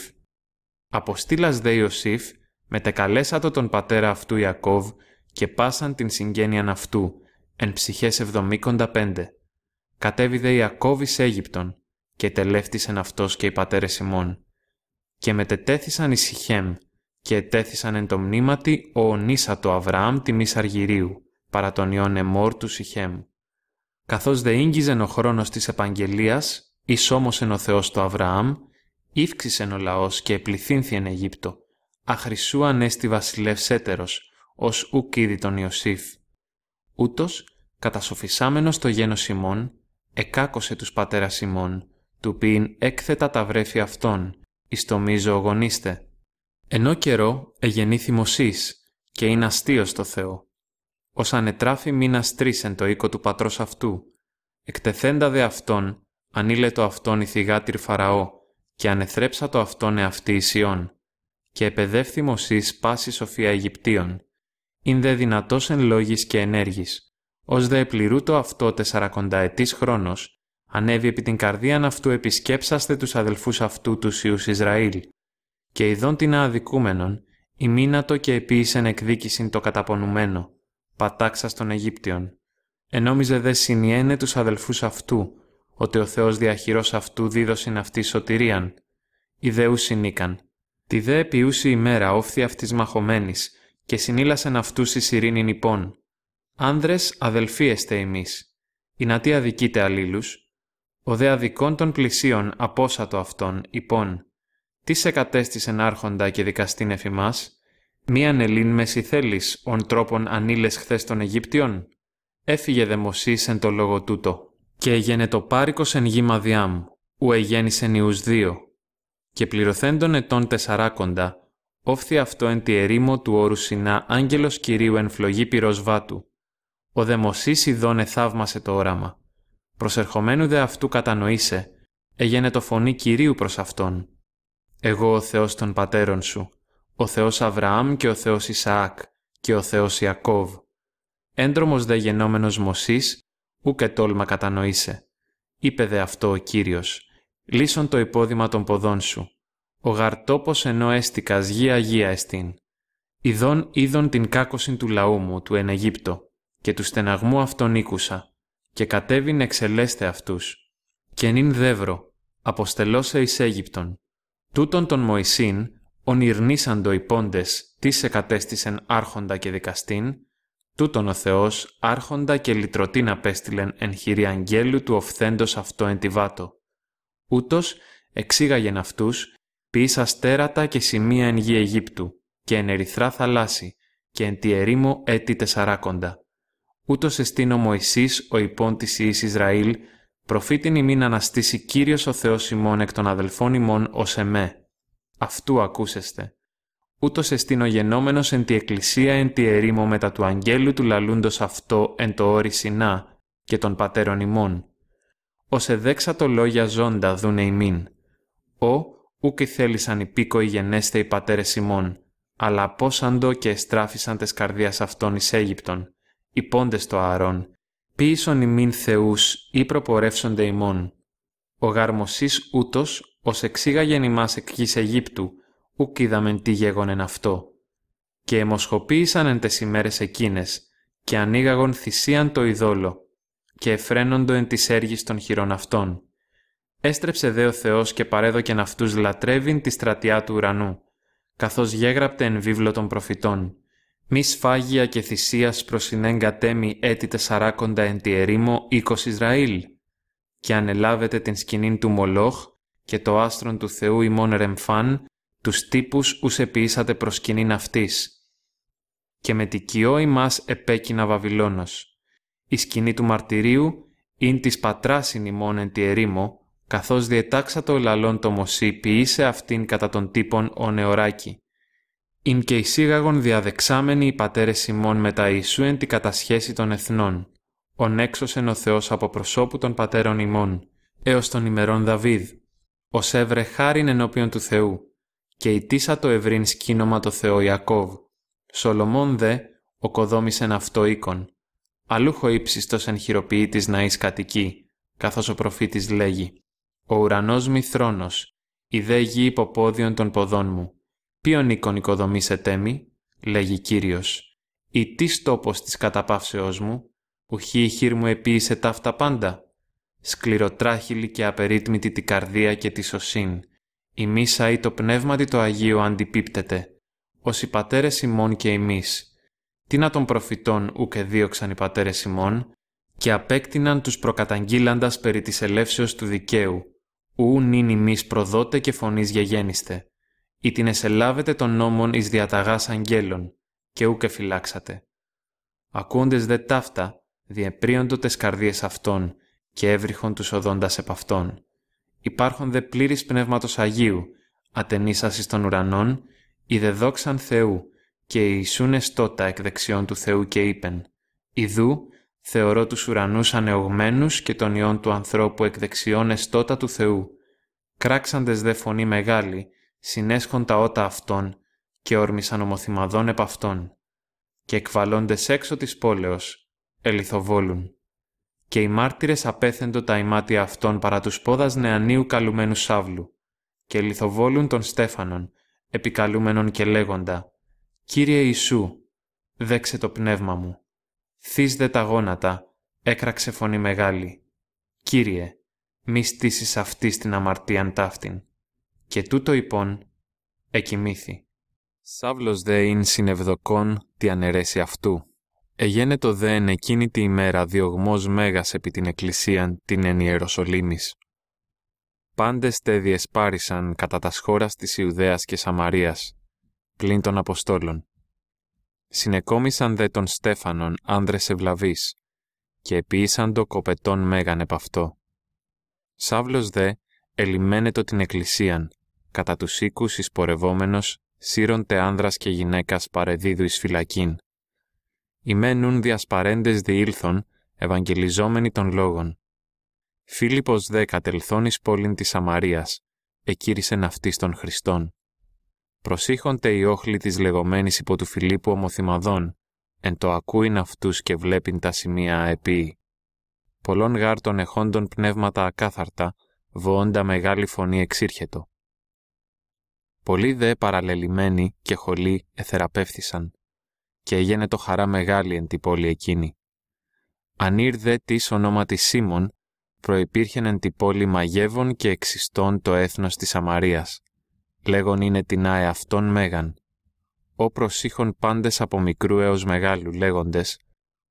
Αποστήλας δε Ιωσήφ, μετεκαλέσατο τον πατέρα αυτού Ιακώβ και πάσαν την συγγένειαν αυτού, εν ψυχές εβδομήκοντα πέντε. δε Ιακώβ εις Αίγυπτον, και τελεύτησεν αυτός και οι πατέρες ημών. Και μετετέθησαν εις Ιχέμ, και ετέθησαν εν το μνήματι ο ονίσατο Αβραάμ τιμής Αργυρίου, παρά τον ιόν εμόρ του Σιχέμ. Καθώς δε ο χρόνος της επαγγελίας, Ισόμωσεν ο Θεός το Αβραάμ, ύφξησεν ο λαός και επληθύνθη εν Αιγύπτο, Αχρισού ανέστη έτερος, ως ουκ τον Ιωσήφ. Ούτως, κατασοφισάμενος το γένος ημών, εκάκωσε τους πατέρας ημών, του ποιήν έκθετα τα βρέφη αυτών, εις το μίζο γονίστε. Ενώ καιρό εγενήθη Μωσής, και είναι αστείος το Θεό. Ως ανετράφη μήνας τρίσεν το οίκο του πατρός αυτού, εκτεθέντα δε αυτόν, το αυτόν η θυγάτηρ Φαραώ, και ανεθρέψα το αυτόν εαυτή Ισιών, και επεδεύθυμος πάση σοφία Αιγυπτίων, ειν δε δυνατός εν λόγης και ενέργης, ως δε το αυτό τεσσαρακονταετής χρόνος, ανέβη επί την καρδίαν αυτού επισκέψαστε τους αδελφούς αυτού τους Ιους Ισραήλ, και ειδών την αδικούμενον, ημίνατο και επίησεν εκδίκησιν το καταπονουμένο, πατάξα των Αιγύπτιων. Ενόμιζε δε συνιένε τους αδελφούς αυτού, ότι ο Θεός διαχειρός αυτού δίδωσιν αυτή σωτηρίαν, οι δεού συνήκαν. Τη δε η ημέρα όφθη αυτής μαχωμένης, και συνήλασαν αυτούς η ειρήνην υπών. Άνδρες αδελφίεστε εμείς. η να τι αδικείτε αλλήλους. ο δε αδικών των πλησίων απόσατο αυτών υπών. Τι σε κατέστησεν άρχοντα και δικαστήν μία μίαν Ελλήν μεσηθέλης ον τρόπον ανήλες χθες των Αιγύπτιων. Έφυγε δε εν το λόγο τούτο και έγινε το πάρικος εν γη Μαδιάμ, ου σε Ιους δύο, και πληρωθέντων ετών τεσσαράκοντα, όφθη αυτό εν τη ερήμο του όρου Σινά άγγελος Κυρίου εν φλογή πυροσβάτου, βάτου. Ο δεμοσής ειδώνε θαύμασε το όραμα. Προσερχομένου δε αυτού κατανοήσε, έγινε το φωνή Κυρίου προς αυτόν. Εγώ ο Θεός των πατέρων σου, ο Θεός Αβραάμ και ο Θεός Ισαάκ και ο Θεός Ιακώβ. Έντρομος δε γενόμενος Μωσής, ούκε τόλμα κατανοήσε. Είπε δε αυτό ο Κύριος, λύσον το υπόδημα των ποδών σου. Ο γαρτόπος ενώ έστικας γία αγία εστίν. Ιδών είδων την κάκοσιν του λαού μου, του εν Αιγύπτο, και του στεναγμού αυτών ήκουσα, και κατέβην εξελέστε αυτούς. Και νυν δεύρο, αποστελώσε εις Αίγυπτον. Τούτον τον Μωυσήν, ονειρνήσαντο οι πόντες, τι σε κατέστησεν άρχοντα και δικαστήν, Τούτον ο Θεός άρχοντα και λυτρωτήν απέστειλεν εν χειρή αγγέλου του οφθέντος αυτό εν τη βάτο. Ούτως εξήγαγεν αυτούς ποιείς αστέρατα και σημεία εν γη Αιγύπτου και εν ερυθρά θαλάσση και εν τη ερήμο έτη τεσσαράκοντα. Ούτως εστίν ο Μωυσής ο υπόν της Ιης Ισραήλ προφήτην ημίν αναστήσει Κύριος ο Θεός ημών εκ των αδελφών ημών ως εμέ. Αυτού ακούσεστε ούτως γενόμενος εν τη εκκλησία εν τη ερήμο μετά του αγγέλου του λαλούντος αυτό εν το όρι Σινά και των πατέρων ημών. Ως εδέξα το λόγια ζώντα δούνε ημίν. Ο, ούκ θέλησαν υπήκοοι γενέστε οι πατέρες ημών, αλλά απόσαντο και εστράφησαν τες καρδίας αυτών εις Αίγυπτον, οι πόντες το ααρών, ποιήσον ημίν θεούς ή προπορεύσονται ημών. Ο γαρμοσής ούτως, ως εξήγαγεν ημάς εκ Αιγύπτου, ουκ είδαμεν τι γέγονεν αυτό. Και αιμοσχοποίησαν εν τες ημέρες εκείνες, και ανοίγαγον θυσίαν το ειδόλο, και εφραίνοντο εν της έργης των χειρών αυτών. Έστρεψε δε ο Θεός και παρέδοκεν αυτούς λατρεύειν τη στρατιά του ουρανού, καθώς γέγραπτε εν βίβλο των προφητών. Μη σφάγια και θυσίας προσινέν κατέμι έτη τεσσαράκοντα εν τη ερήμο οίκος Ισραήλ. Και ανελάβετε την σκηνή του Μολόχ και το άστρον του Θεού ημών ρεμφάν τους τύπους ους επίησατε προς κοινήν αυτής. Και με τικιό ημάς επέκεινα Βαβυλώνος. Η σκηνή του μαρτυρίου ειν της πατράς ημών εν τη ερήμο, καθώς διετάξα το λαλόν το ποιήσε αυτήν κατά των τύπων ο νεοράκι. Ειν και εισήγαγον διαδεξάμενοι οι πατέρες ημών μετά Ιησού εν τη κατασχέση των εθνών. Ον έξωσεν ο Θεός από προσώπου των πατέρων ημών, έως των ημερών Δαβίδ, ως έβρε χάριν ενώπιον του Θεού και τίσα το ευρύν σκήνομα το Θεό Ιακώβ. Σολομών δε, οκοδόμησεν αυτό οίκον. Αλούχο ύψιστος εν χειροποιήτης να εις κατοικεί, καθώς ο προφήτης λέγει «Ο ουρανός μη θρόνος, η δε γη υποπόδιον των ποδών μου. Ποιον οίκον οικοδομήσετε μη» λέγει Κύριος. «Η τι τόπος της καταπαύσεώς μου, ουχή η χείρ μου ο η ταύτα πάντα» σκληροτράχυλη και απερίτμητη την καρδία και τη σωσήν, η μίσα ή το πνεύματι το Αγίο αντιπίπτεται, ως οι πατέρες ημών και εμείς. Τι να των προφητών ουκ δίωξαν οι πατέρες ημών, και απέκτηναν τους προκαταγγείλαντας περί της ελεύσεως του δικαίου, ου νυν προδότε και φωνής γεγένιστε, ή την εσελάβετε των νόμων εις διαταγάς αγγέλων, και ουκ φυλάξατε. Ακούοντες δε ταύτα, διεπρίοντο τες καρδίες αυτών, και έβριχον τους οδόντας επ' αυτών υπάρχουν δε πλήρης πνεύματος Αγίου, ατενίσαση των ουρανών, οι δόξαν Θεού, και Ιησούν εστότα εκ δεξιών του Θεού και είπεν, «Ιδού, θεωρώ τους ουρανούς ανεωγμένους και τον ιών του ανθρώπου εκ δεξιών εστότα του Θεού. κράξαντες δε φωνή μεγάλη, συνέσχον τα ότα αυτών, και όρμησαν ομοθυμαδών επ' αυτών. Και εκβαλώντες έξω της πόλεως, ελιθοβόλουν και οι μάρτυρες απέθεντο τα ημάτια αυτών παρά τους πόδας νεανίου καλουμένου Σαύλου, και λιθοβόλουν τον Στέφανον, επικαλούμενον και λέγοντα «Κύριε Ιησού, δέξε το πνεύμα μου, θύσδε τα γόνατα, έκραξε φωνή μεγάλη. Κύριε, μη στήσεις αυτή την αμαρτίαν ταύτην». Και τούτο λοιπόν, εκοιμήθη. Σάβλο δε είναι συνευδοκόν τι αναιρέσει αυτού. Εγένετο δέν εκείνη τη ημέρα διωγμός μέγας επί την εκκλησίαν την εν Ιεροσολύμης. Πάντες τε διεσπάρισαν κατά τας σχόρας της Ιουδαίας και Σαμαρίας, πλην των Αποστόλων. Συνεκόμισαν δε τον Στέφανον άνδρες ευλαβείς, και επίησαν το κοπετόν μέγαν επ' αυτό. Σάβλος δε ελιμένετο την εκκλησίαν, κατά τους οίκους εισπορευόμενος, σύρονται άνδρας και γυναίκας παρεδίδου εις φυλακήν, ημένουν διασπαρέντες διήλθων, ευαγγελιζόμενοι των λόγων. Φίλιππος δε κατελθών εις πόλην της Σαμαρίας, εκείρισεν ναυτής των Χριστών. Προσήχονται οι όχλοι της λεγωμένης υπό του Φιλίππου ομοθυμαδών, εν το ακούειν αυτούς και βλέπειν τα σημεία αεπίη. Πολλών γάρτων εχόντων πνεύματα ακάθαρτα, βοώντα μεγάλη φωνή εξήρχετο. Πολλοί δε παραλελειμμένοι και χολοί εθεραπεύθησαν και έγινε το χαρά μεγάλη εν την πόλη εκείνη. Αν ήρθε της ονόματι Σίμων, προϋπήρχεν εν την πόλη μαγεύων και εξιστών το έθνος της Αμαρίας, Λέγον είναι την άε αυτών μέγαν. Ω προσήχον πάντες από μικρού έως μεγάλου λέγοντες,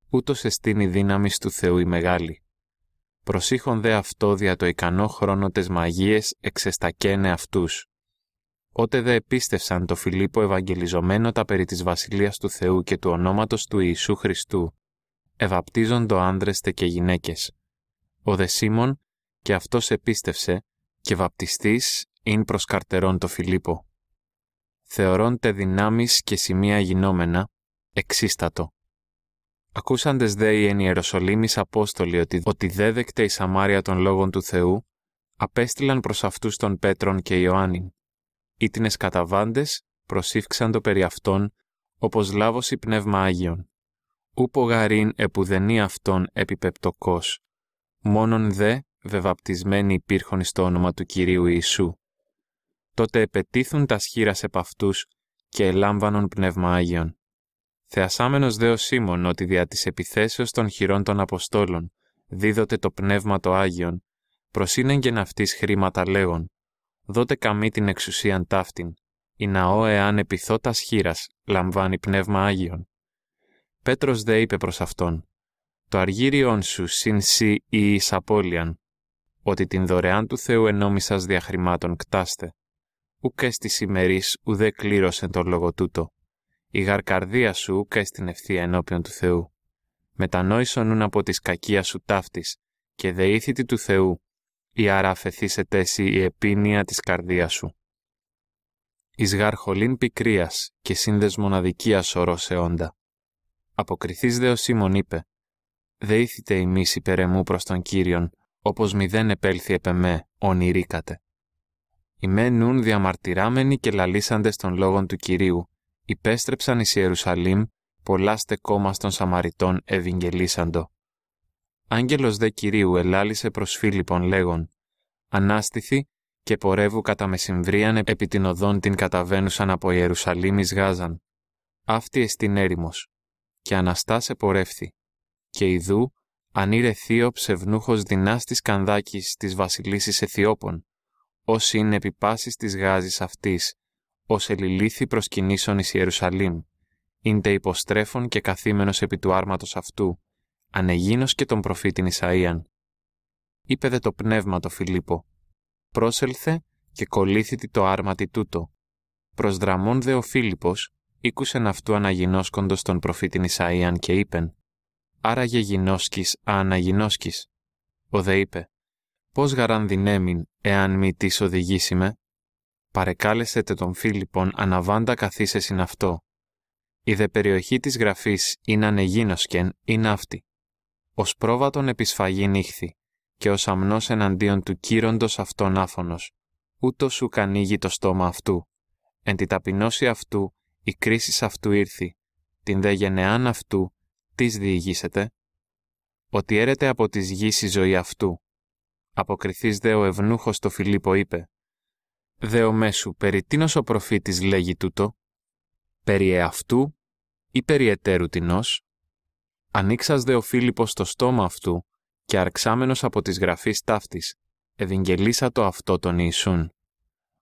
ούτως εστίν η δύναμη του Θεού η μεγάλη. Προσήχον δε αυτό δια το ικανό χρόνο τες μαγείες εξεστακένε αυτούς. Ότε δε επίστευσαν το Φιλίππο Ευαγγελιζωμένο τα περί της Βασιλείας του Θεού και του ονόματος του Ιησού Χριστού, ευαπτίζοντο τε και γυναίκες. Ο δε Σίμων και αυτός επίστευσε και βαπτιστής ειν καρτερών το Φιλίππο. Θεωρώνται δυνάμεις και σημεία γινόμενα, εξίστατο. Ακούσαντες δε οι εν Ιεροσολύμης Απόστολοι ότι, ότι δέδεκτε η Σαμάρια των Λόγων του Θεού, απέστειλαν προς αυτούς τον Πέτρον και Ιωάννην ήτινες καταβάντες προσήφξαν το περί αυτών, όπως λάβωση πνεύμα Άγιον. Ούπο γαρίν επουδενή αυτών επιπεπτοκός, μόνον δε βεβαπτισμένοι υπήρχον στο όνομα του Κυρίου Ιησού. Τότε επετήθουν τα σχήρας επ' αυτούς και ελάμβανον πνεύμα Άγιον. Θεασάμενος δε ο Σίμων ότι δια της επιθέσεως των χειρών των Αποστόλων δίδωτε το πνεύμα το Άγιον, προσύνεγγεν αυτής χρήματα λέγον δότε καμή την εξουσίαν ταύτην, η ναό εάν επιθώτας χείρας λαμβάνει πνεύμα Άγιον. Πέτρος δε είπε προς αυτόν, «Το αργύριον σου συν ενώμησας διαχρημάτων κτάστε. Ουκ έστι σημερής ουδέ κλήρωσε τον λόγο τούτο. ή εις ότι την δωρεάν του Θεού ενόμισας διαχρημάτων κτάστε. Ουκ εις ημερής ουδέ κλήρωσε το λόγο τούτο. Η γαρκαρδία σου ουκ την ευθεία ενώπιον του Θεού. Μετανόησον ούν από της κακίας σου ταύτης και δεήθητη του Θεού ή άρα αφαιθήσετε εσύ η αρα σε η επινοια της καρδίας σου. Εις πικρίας και σύνδες μοναδικίας ορός αιώντα. Αποκριθείς δε ο Σίμων είπε, «Δε ήθητε υπέρ υπερεμού προς τον Κύριον, όπως δεν επέλθει επεμέ, ονειρήκατε». Ημέ νουν διαμαρτυράμενοι και λαλήσαντες των λόγων του Κυρίου, υπέστρεψαν εις Ιερουσαλήμ, πολλά στεκόμα Σαμαριτών Ευγγελίσαντο. Άγγελος δε Κυρίου ελάλησε προς Φίλιππον λέγον «Ανάστηθη και πορεύου κατά μεσημβρίαν επί την οδόν την καταβαίνουσαν από εις Γάζαν. Αυτή εστιν έρημος. Και Αναστάσε πορεύθη. Και ιδού ανήρε θείο ψευνούχος δεινάς της Κανδάκης της βασιλίσης Αιθιώπων, ως είναι επί πάσης της Γάζης αυτής, ως ελιλήθη προσκυνήσων εις Ιερουσαλήμ, είντε υποστρέφων και καθήμενος επί του άρματος αυτού, ανεγίνος και τον προφήτην Ισαΐαν. Είπε δε το πνεύμα το Φιλίππο, πρόσελθε και κολλήθητη το άρματι τούτο. Προς δραμών δε ο Φίλιππος, ήκουσεν αυτού αναγινώσκοντος τον προφήτην Ισαΐαν και είπεν, άραγε γινώσκης ααναγινώσκης. Ο δε είπε, πώς γαράν δυνέμην, εάν μη τη οδηγήσιμε. με. Παρεκάλεσετε τον Φίλιππον αναβάντα καθίσε συν αυτό. Η δε περιοχή της γραφής είναι ανεγίνοσκεν, είναι αυτή ως πρόβατον επισφαγή νύχθη, και ως αμνός εναντίον του κύροντος αυτόν άφωνος, ούτως σου κανοίγει το στόμα αυτού. Εν τη ταπεινώση αυτού, η κρίση αυτού ήρθη, την δε γενεάν αυτού, τις διηγήσετε, ότι έρεται από της γης η ζωή αυτού. Αποκριθείς δε ο ευνούχος το Φιλίππο είπε, «Δε ο μέσου, περί ο προφήτης λέγει τούτο, περί εαυτού ή περί εταίρου τεινός, Ανοίξας δε ο Φίλιππος το στόμα αυτού και αρξάμενος από τις γραφείς ταύτης, εδιγγελίσα το αυτό τον Ιησούν.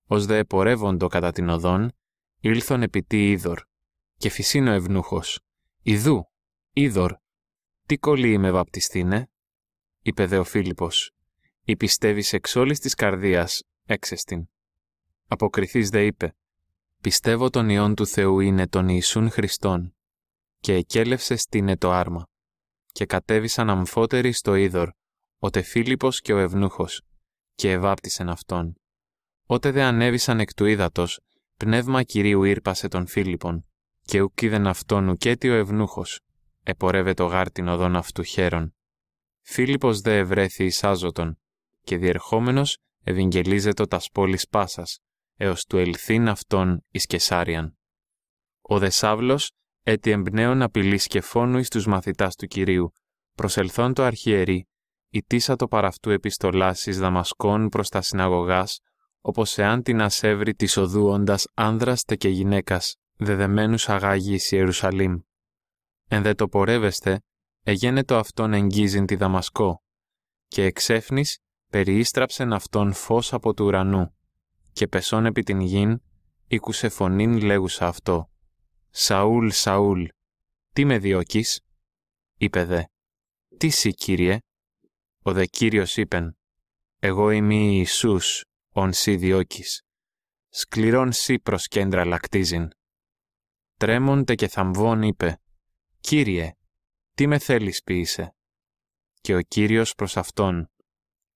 Ως δε επορεύοντο κατά την οδόν, ήλθον επί τι είδωρ, και φυσίνο ευνούχος. Ιδού, είδωρ, τι κολλή με βαπτιστήνε, είπε δε ο Φίλιππος, η πιστεύεις εξ όλης της καρδίας, έξεστην. Αποκριθής δε είπε, πιστεύω τον Υιόν του Θεού είναι τον Ιησούν Χριστόν, και εκέλευσε στην άρμα Και κατέβησαν αμφότεροι στο Ίδωρ, οτε Φίλιππος και ο Ευνούχος, και εβάπτισεν αυτόν. Ότε δε ανέβησαν εκ του ύδατος, πνεύμα Κυρίου ήρπασε τον Φίλιππον, και ουκ είδεν αυτόν ουκέτη ο Ευνούχος, επορεύεται το γάρτιν οδόν αυτού χέρον. Φίλιππος δε ευρέθη εισάζωτον, και διερχόμενος ευγγελίζετο τας πόλης πάσας, έως του ελθύν αυτόν εις Κεσάριαν. Ο δε Σάβλος έτι εμπνέων απειλή και φόνου εις τους μαθητάς του Κυρίου, προσελθόν το αρχιερεί, ητήσα το παραυτού επιστολάς εις Δαμασκών προς τα συναγωγάς, όπως εάν την ασεύρει της οδού όντας άνδρας τε και γυναίκας, δεδεμένους αγάγης Ιερουσαλήμ. Εν δε το πορεύεστε, εγένετο αυτόν εγγίζειν τη Δαμασκό, και εξέφνης περιήστραψεν αυτόν φως από του ουρανού, και πεσών επί την γην, ήκουσε φωνήν λέγουσα αυτό. «Σαούλ, Σαούλ, τι με διώκεις» είπε δε. «Τι σοι, Κύριε» ο δε Κύριος είπεν «Εγώ είμαι Ιησούς, ον σοι διώκεις, σκληρών σύ προς κέντρα λακτίζειν». Τρέμονται και θαμβών είπε «Κύριε, τι με θέλεις ποιήσε» και ο Κύριος προς αυτόν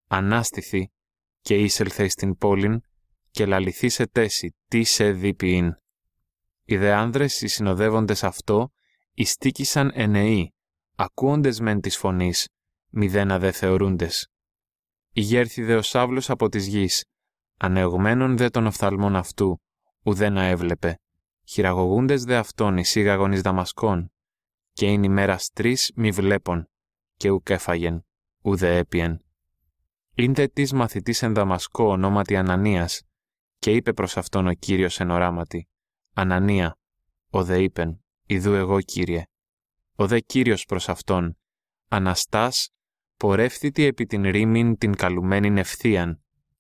«Ανάστηθη και ήσελθε στην πόλην και λαληθήσε τέση τι σε δίπιν» Οι δε άνδρες οι συνοδεύοντες αυτό, ιστίκησαν ενεοί, ακούοντες μεν της φωνής, μηδένα δε θεωρούντες. Ηγέρθη δε ο σάβλος από της γης, ανεωγμένων δε των οφθαλμών αυτού, ουδένα έβλεπε. Χειραγωγούντες δε αυτόν οι σύγαγονείς δαμασκών, και είναι μέρα τρει μη βλέπων, και ουκ έφαγεν, ουδε έπιεν. Ήντε της μαθητής εν Δαμασκό ονόματι Ανανίας, και είπε προς αυτόν ο κύριος εν οράματι, Ανανία, ο δε είπεν, ιδού εγώ Κύριε. Ο δε Κύριος προς αυτόν, Αναστάς, πορεύθητη επί την ρήμην την καλουμένην ευθείαν,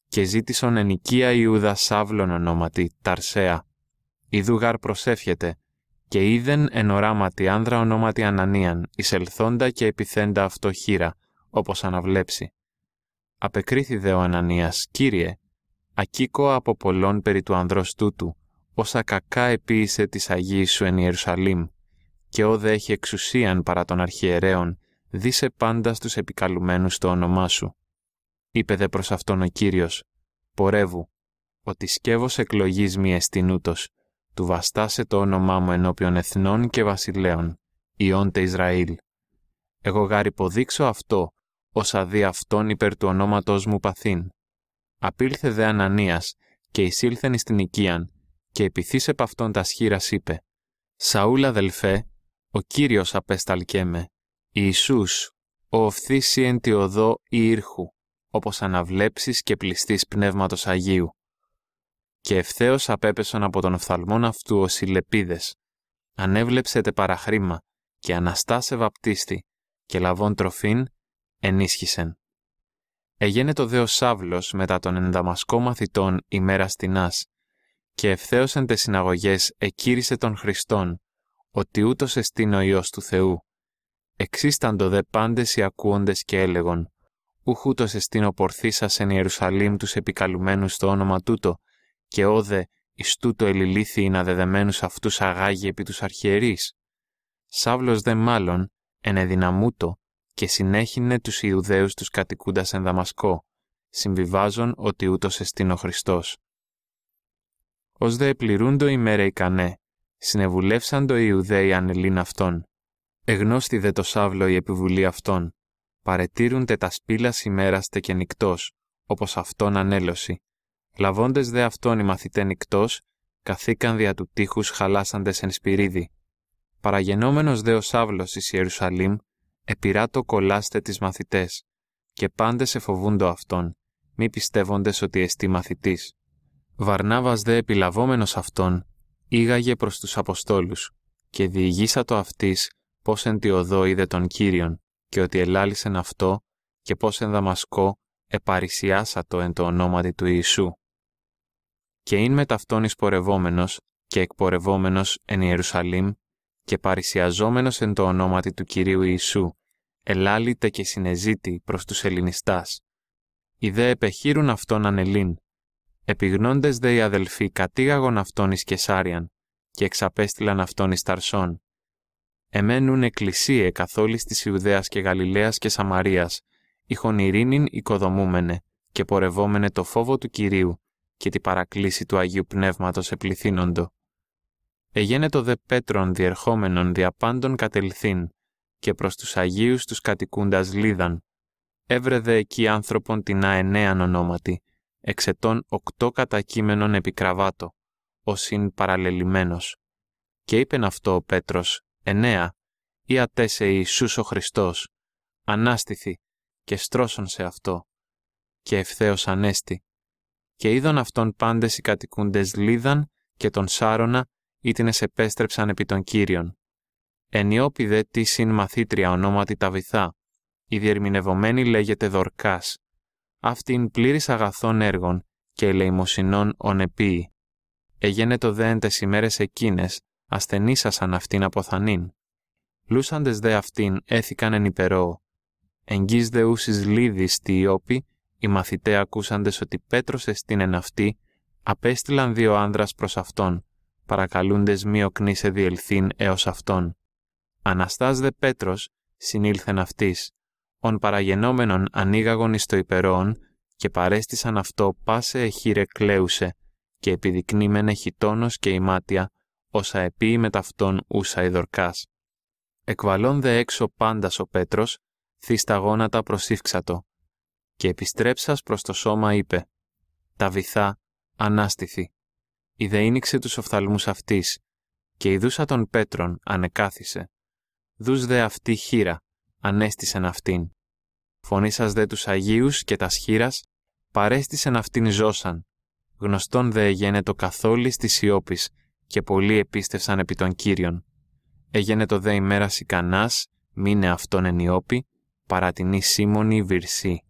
και ζήτησον εν οικία Ιούδα Σάβλων ονόματι, Ταρσέα. Ιδού γάρ προσεύχεται, και είδεν εν οράματι άνδρα ονόματι Ανανίαν, εισελθόντα και επιθέντα αυτό χείρα, όπως αναβλέψει. Απεκρίθη δε ο Ανανίας, Κύριε, ακίκο από πολλών περί του ανδρός τούτου, όσα κακά επίησε της Αγίας σου εν Ιερουσαλήμ, και όδε έχει εξουσίαν παρά των αρχιερέων, δίσε πάντα στους επικαλουμένους το όνομά σου. Είπε δε προς αυτόν ο Κύριος, «Πορεύου, ότι σκεύος εκλογής μη εστινούτος, του βαστάσε το όνομά μου ενώπιον εθνών και βασιλέων, ιόντε Ισραήλ. Εγώ γάρ υποδείξω αυτό, όσα δει αυτόν υπέρ του ονόματός μου παθήν. Απήλθε δε Ανανίας και εισήλθεν στην οικίαν, και επιθύς επ' αυτόν τας σχήρας είπε «Σαούλ αδελφέ, ο Κύριος απέσταλκέ με, Ιησούς, ο οφθής εν η ήρχου, όπως αναβλέψεις και πληστής Πνεύματος Αγίου». Και ευθέως απέπεσον από τον οφθαλμόν αυτού ηλεπίδες, ανέβλεψε τε παραχρήμα και αναστάσε βαπτίστη και λαβών τροφήν ενίσχυσεν. Έγινε το Δεό Σάβλος μετά τον ενδαμασκό μαθητών ημέρας Άσ και ευθέωσαν τες συναγωγές εκήρυσε των Χριστών, ότι ούτως εστίν ο ιό του Θεού. Εξίσταντο δε πάντες οι ακούοντε και έλεγον, ούχ εστίν ο σας εν Ιερουσαλήμ τους επικαλουμένου στο όνομα τούτο, και όδε εις τούτο ελιλήθη είναι αυτού αυτούς αγάγει επί τους αρχιερείς. Σάβλος δε μάλλον, εν εδυναμούτο, και συνέχινε τους Ιουδαίους τους κατοικούντας εν Δαμασκό, συμβιβάζον ότι ούτως εστίν ο Χριστός ως δε το ημέρα ικανέ, συνεβουλεύσαν το Ιουδαίοι ανελήν αυτών. Εγνώστη δε το σάβλο η επιβουλή αυτών, παρετήρουν τε τα σπήλα ημέρα τε και νυκτός, όπως αυτόν ανέλωση. Λαβώντες δε αυτόν οι μαθητέ νυκτός, καθήκαν δια του τείχους χαλάσαντες εν σπυρίδι. Παραγενόμενος δε ο Σάβλος εις Ιερουσαλήμ, επειράτο κολάστε τις μαθητές, και σε φοβούντο αυτόν, μη πιστεύοντες ότι εστί μαθητής. Βαρνάβας δε επιλαβόμενος αυτόν, ήγαγε προς τους Αποστόλους και διηγήσα το αυτής πώς εν τη είδε τον Κύριον και ότι ελάλησεν αυτό και πώς εν Δαμασκό επαρισιάσα το εν το ονόματι του Ιησού. Και ειν με ταυτόν εισπορευόμενος και εκπορευόμενος εν Ιερουσαλήμ και παρησιαζόμενος εν το ονόματι του Κυρίου Ιησού, ελάλητε και συνεζήτη προς τους Ελληνιστάς. Οι δε επεχείρουν αυτόν ανελήν, Επιγνώντες δε οι αδελφοί κατήγαγον αυτών εις Κεσάριαν και εξαπέστηλαν αυτών ει Ταρσών. Εμένουν εκκλησίε καθ' τη της και Γαλιλαίας και Σαμαρίας, ηχον ειρήνην οικοδομούμενε και πορευόμενε το φόβο του Κυρίου και την παρακλήση του Αγίου πνεύματος επληθύνοντο. Εγένετο το δε πέτρων διερχόμενων διαπάντων κατελθήν και προς τους Αγίους τους κατοικούντας λίδαν. Έβρεδε εκεί άνθρωπον την αενέαν ονόματι, εξετών οκτώ κατακείμενων επί κραβάτο, ως συν Και είπεν αυτό ο Πέτρος, εννέα, ή ατέσε Ιησούς ο Χριστός, ανάστηθη και στρώσον σε αυτό, και ευθέως ανέστη. Και είδον αυτόν πάντες οι κατοικούντες λίδαν και τον Σάρονα, την επέστρεψαν επί των Κύριων. Ενιόπιδε τι συν μαθήτρια ονόματι Ταβιθά, η διερμηνευωμένη λέγεται Δορκάς, αυτήν πλήρης αγαθών έργων και ελεημοσυνών ονεπίη. Εγένε το δέντε ημέρε ημέρες εκείνες, ασθενήσασαν αυτήν αποθανήν. Λούσαντες δε αυτήν έθηκαν εν υπερό. Εγγύς δε ούσις λίδης τη Ιώπη, οι μαθητέ ακούσαντες ότι Πέτρος στην εναυτή, αυτή, απέστειλαν δύο άνδρας προς αυτόν, παρακαλούντες μη οκνή σε διελθήν έως αυτόν. Αναστάς δε Πέτρος, συνήλθεν αυτής, ον παραγενόμενον ανοίγαγον εις το υπερόν, και παρέστησαν αυτό πάσε εχείρε κλαίουσε, και επιδεικνύμενε χιτόνος και ημάτια, όσα επίη με ταυτόν ούσα ειδορκάς. Εκβαλών δε έξω πάντας ο Πέτρος, θύστα τα γόνατα προσήφξατο, και επιστρέψας προς το σώμα είπε, «Τα βυθά, ανάστηθη». Η δε ίνιξε τους οφθαλμούς αυτής, και η δούσα των Πέτρων ανεκάθισε. Δούς δε αυτή χείρα, ανέστησεν αυτήν. Φωνή σας δε τους Αγίους και τας σχήρας, παρέστησεν αυτήν ζώσαν. Γνωστόν δε έγινε το καθόλι τη Ιώπη, και πολλοί επίστευσαν επί των Κύριων. Έγινε το δε ημέρας Σικανάς, μήνε αυτόν εν Ιώπη, παρά την Σίμωνη Βυρσή.